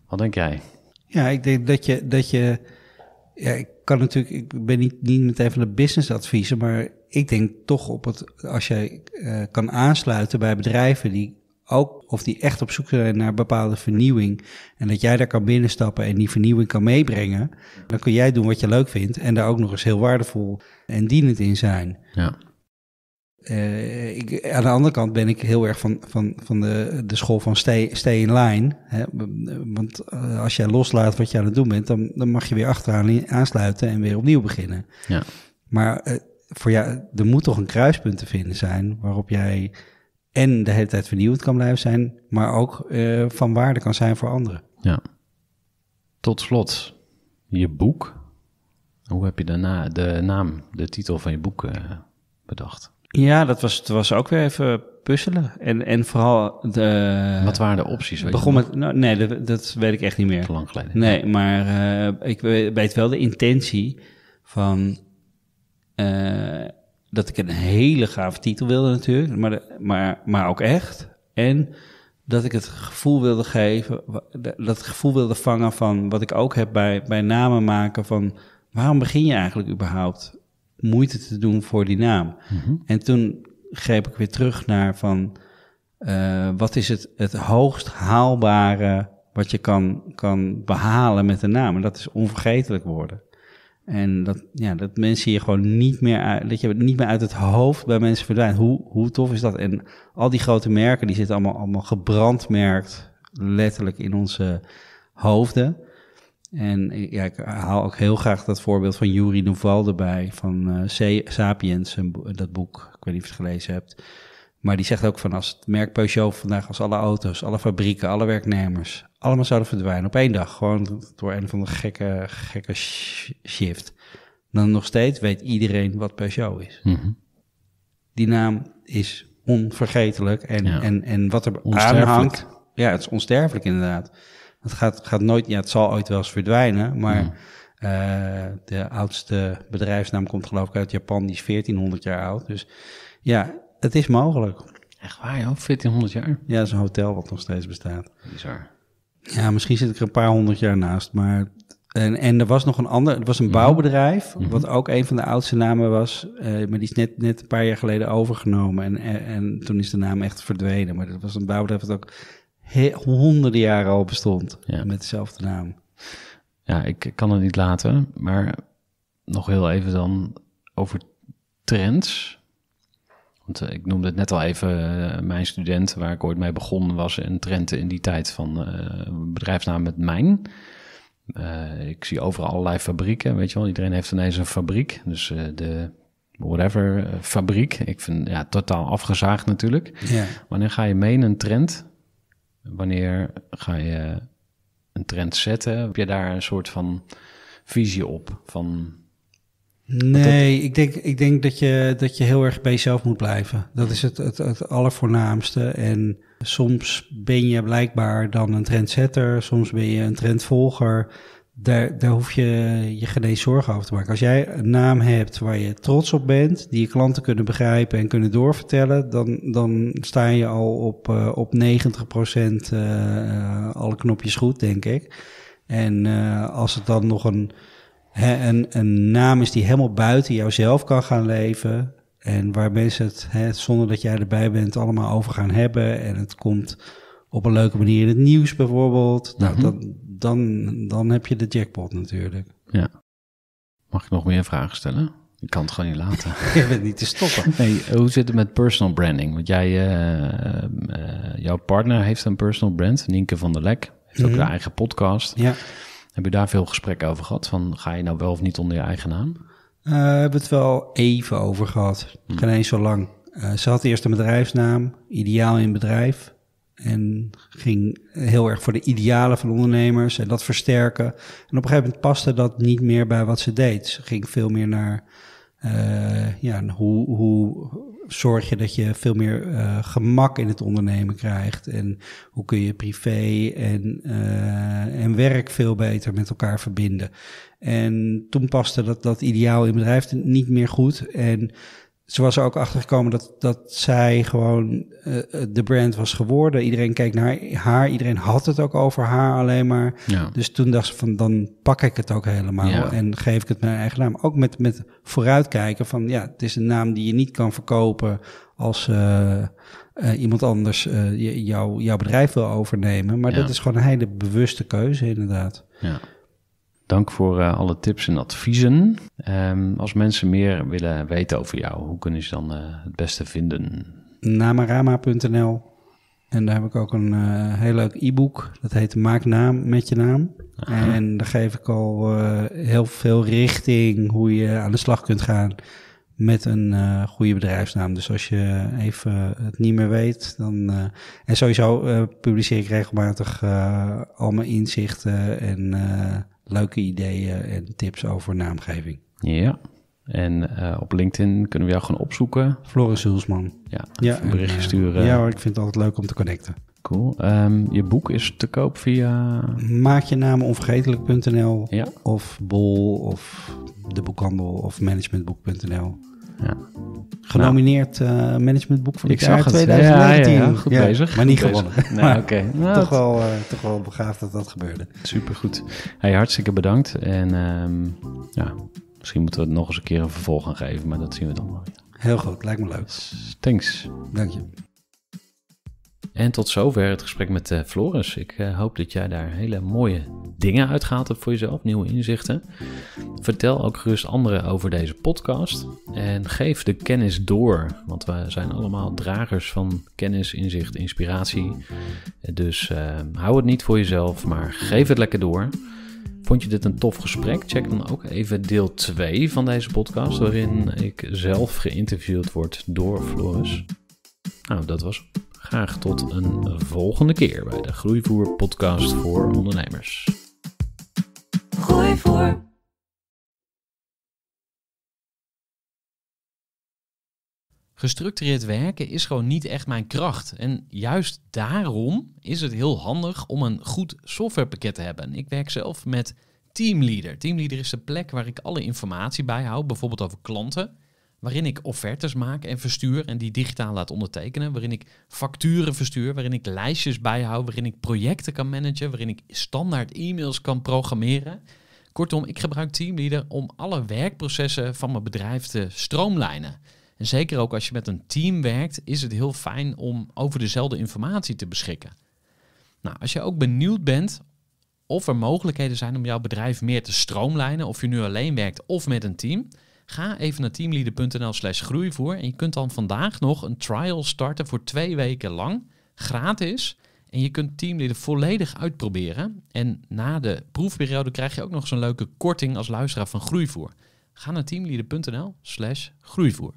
Wat denk jij? Ja, ik denk dat je, dat je ja, ik kan natuurlijk, ik ben niet, niet meteen van de business adviezen, maar ik denk toch op het, als jij eh, kan aansluiten bij bedrijven die ook, of die echt op zoek zijn naar bepaalde vernieuwing. En dat jij daar kan binnenstappen en die vernieuwing kan meebrengen. Dan kun jij doen wat je leuk vindt en daar ook nog eens heel waardevol en dienend in zijn. Ja. Eh, ik, aan de andere kant ben ik heel erg van, van, van de, de school van stay, in line. Hè? Want eh, als jij loslaat wat je aan het doen bent, dan, dan mag je weer achteraan aansluiten en weer opnieuw beginnen. Ja. Maar voor er moet toch een kruispunt te vinden zijn waarop jij en de hele tijd vernieuwd kan blijven zijn, maar ook eh, van waarde kan zijn voor anderen. Ja. Tot slot, je boek. Hoe heb je daarna de naam, de titel van je boek eh, bedacht? Ja, dat was, het was ook weer even puzzelen. En, en vooral de... Wat waren de opties? begon met, nou, nee, dat, weet ik echt niet meer. lang geleden. Nee, maar eh, ik weet wel de intentie van eh, dat ik een hele gave titel wilde natuurlijk, maar, maar, maar ook echt. En dat ik het gevoel wilde geven, dat gevoel wilde vangen van wat ik ook heb bij, bij namen maken van waarom begin je eigenlijk überhaupt moeite te doen voor die naam? Mhm. En toen greep ik weer terug naar van eh, wat is het, het hoogst haalbare wat je kan, kan behalen met een naam? En dat is onvergetelijk worden. En dat, ja, dat mensen hier gewoon niet meer uit, dat je niet meer uit het hoofd bij mensen verdwijnt. Hoe, hoe tof is dat? En al die grote merken, die zitten allemaal, allemaal gebrandmerkt letterlijk in onze hoofden. En ja, ik haal ook heel graag dat voorbeeld van Yuri Nouval erbij, van eh, Sapiens, dat boek, ik weet niet of je het gelezen hebt. Maar die zegt ook van als het merk Peugeot vandaag, als alle auto's, alle fabrieken, alle werknemers, allemaal zouden verdwijnen op één dag, gewoon door een van de gekke, gekke shift, dan nog steeds weet iedereen wat Peugeot is. Mhm. Die naam is onvergetelijk en, en, en wat er aanhangt, ja, het is onsterfelijk inderdaad. Het gaat, gaat nooit, ja, het zal ooit wel eens verdwijnen, maar. Mhm. Eh, de oudste bedrijfsnaam komt geloof ik uit Japan, die is 1400 jaar oud. Dus ja, het is mogelijk. Echt waar, joh? 1400 jaar? Ja, dat is een hotel wat nog steeds bestaat. Bizar. Ja, misschien zit ik er een paar honderd jaar naast, maar... En, en er was nog een ander, het was een mhm. bouwbedrijf, mhm. wat ook een van de oudste namen was, eh, maar die is net, net een paar jaar geleden overgenomen en, en, toen is de naam echt verdwenen. Maar dat was een bouwbedrijf dat ook honderden jaren al bestond, ja. met dezelfde naam. Ja, ik kan het niet laten, maar nog heel even dan over trends. Want eh, ik noemde het net al even, eh, mijn student waar ik ooit mee begon was een trend in die tijd van eh, bedrijfsnaam met mijn. ik zie overal allerlei fabrieken, weet je wel. Iedereen heeft ineens een fabriek. Dus de whatever fabriek. Ik vind ja, totaal afgezaagd natuurlijk. Ja. Wanneer ga je mee in een trend? Wanneer ga je een trend zetten? Heb je daar een soort van visie op? Van Nee, ik, denk, ik denk dat je, dat je heel erg bij jezelf moet blijven. Dat is het, het, het allervoornaamste. En soms ben je blijkbaar dan een trendsetter, soms ben je een trendvolger. Daar, daar hoef je je geen zorgen over te maken. Als jij een naam hebt waar je trots op bent, die je klanten kunnen begrijpen en kunnen doorvertellen, dan, dan sta je al op, eh, op 90% uh, eh, eh, alle knopjes goed, denk ik. En als het dan nog een en een, een naam is die helemaal buiten jouzelf kan gaan leven. En waar mensen het zonder dat jij erbij bent allemaal over gaan hebben. En het komt op een leuke manier in het nieuws bijvoorbeeld. Nou, mhm. dan, dan, dan heb je de jackpot natuurlijk. Ja. Mag ik nog meer vragen stellen? Ik kan het gewoon niet laten. je bent niet te stoppen. hoe zit het met personal branding? Want jij, eh, eh, eh, jouw partner heeft een personal brand, Nienke van der Lek. Heeft ook haar mhm. eigen podcast. Ja. Heb je daar veel gesprekken over gehad? Van ga je nou wel of niet onder je eigen naam? Uh, we hebben het wel even over gehad. Hmm. Geen eens zo lang. Eh, ze had eerst een bedrijfsnaam, ideaal in bedrijf. En ging heel erg voor de idealen van ondernemers en dat versterken. En op een gegeven moment paste dat niet meer bij wat ze deed. Ze ging veel meer naar eh, ja, hoe, hoe zorg je dat je veel meer eh, gemak in het ondernemen krijgt? En hoe kun je privé en, eh, en werk veel beter met elkaar verbinden? En toen paste dat, dat ideaal in bedrijf niet meer goed. En ze was er ook achter gekomen dat, dat zij gewoon eh, eh, de brand was geworden. Iedereen keek naar haar, iedereen had het ook over haar alleen maar. Dus toen dacht ze van, dan pak ik het ook helemaal en geef ik het mijn eigen naam. Ook met, met vooruitkijken van, ja, het is een naam die je niet kan verkopen als eh, iemand anders jou, jouw bedrijf wil overnemen. Maar dat is gewoon een hele bewuste keuze inderdaad. Ja. Dank voor eh, alle tips en adviezen. Ehm, als mensen meer willen weten over jou, hoe kunnen ze dan eh, het beste vinden? Namarama.nl. En daar heb ik ook een eh, heel leuk e-book. Dat heet Maak naam met je naam. En daar geef ik al heel veel richting hoe je aan de slag kunt gaan met een goede bedrijfsnaam. Dus als je even het niet meer weet, dan. en sowieso publiceer ik regelmatig al mijn inzichten en leuke ideeën en tips over naamgeving. Ja, en eh, op LinkedIn kunnen we jou gewoon opzoeken. Floris Hulsman. Ja, een berichtje eh, sturen. Ja hoor, ik vind het altijd leuk om te connecten. Cool. Ehm, je boek is te koop via... Maakjenamenonvergetelijk.nl ja. of Bol of de boekhandel of managementboek.nl. Ja. Genomineerd eh, managementboek van het jaar 2019. Maar niet gewonnen. Nee, toch, wel, eh, toch wel begaafd dat dat gebeurde. Supergoed. Hey, hartstikke bedankt. En ehm, ja, misschien moeten we het nog eens een keer een vervolg gaan geven, maar dat zien we dan wel. Heel goed, lijkt me leuk. Thanks. Dank je. En tot zover het gesprek met eh, Floris. Ik eh, hoop dat jij daar hele mooie dingen uitgehaald hebt voor jezelf, nieuwe inzichten. Vertel ook gerust anderen over deze podcast en geef de kennis door, want we zijn allemaal dragers van kennis, inzicht, inspiratie. Dus eh, hou het niet voor jezelf, maar geef het lekker door. Vond je dit een tof gesprek? Check dan ook even deel 2 van deze podcast, waarin ik zelf geïnterviewd word door Floris. Nou, dat was Graag tot een volgende keer bij de Groeivoer Podcast voor Ondernemers. Groeivoer. Gestructureerd werken is gewoon niet echt mijn kracht. En juist daarom is het heel handig om een goed softwarepakket te hebben. Ik werk zelf met Teamleader. Teamleader is de plek waar ik alle informatie bijhoud, bijvoorbeeld over klanten waarin ik offertes maak en verstuur en die digitaal laat ondertekenen, waarin ik facturen verstuur, waarin ik lijstjes bijhoud, waarin ik projecten kan managen, waarin ik standaard e-mails kan programmeren. Kortom, ik gebruik Teamleader om alle werkprocessen van mijn bedrijf te stroomlijnen. En zeker ook als je met een team werkt, is het heel fijn om over dezelfde informatie te beschikken. Nou, als je ook benieuwd bent of er mogelijkheden zijn om jouw bedrijf meer te stroomlijnen, of je nu alleen werkt of met een team, Ga even naar teamleader.nl slash groeivoer. En je kunt dan vandaag nog een trial starten voor twee weken lang. Gratis. En je kunt teamleader volledig uitproberen. En na de proefperiode krijg je ook nog zo'n leuke korting als luisteraar van Groeivoer. Ga naar teamleader.nl slash groeivoer.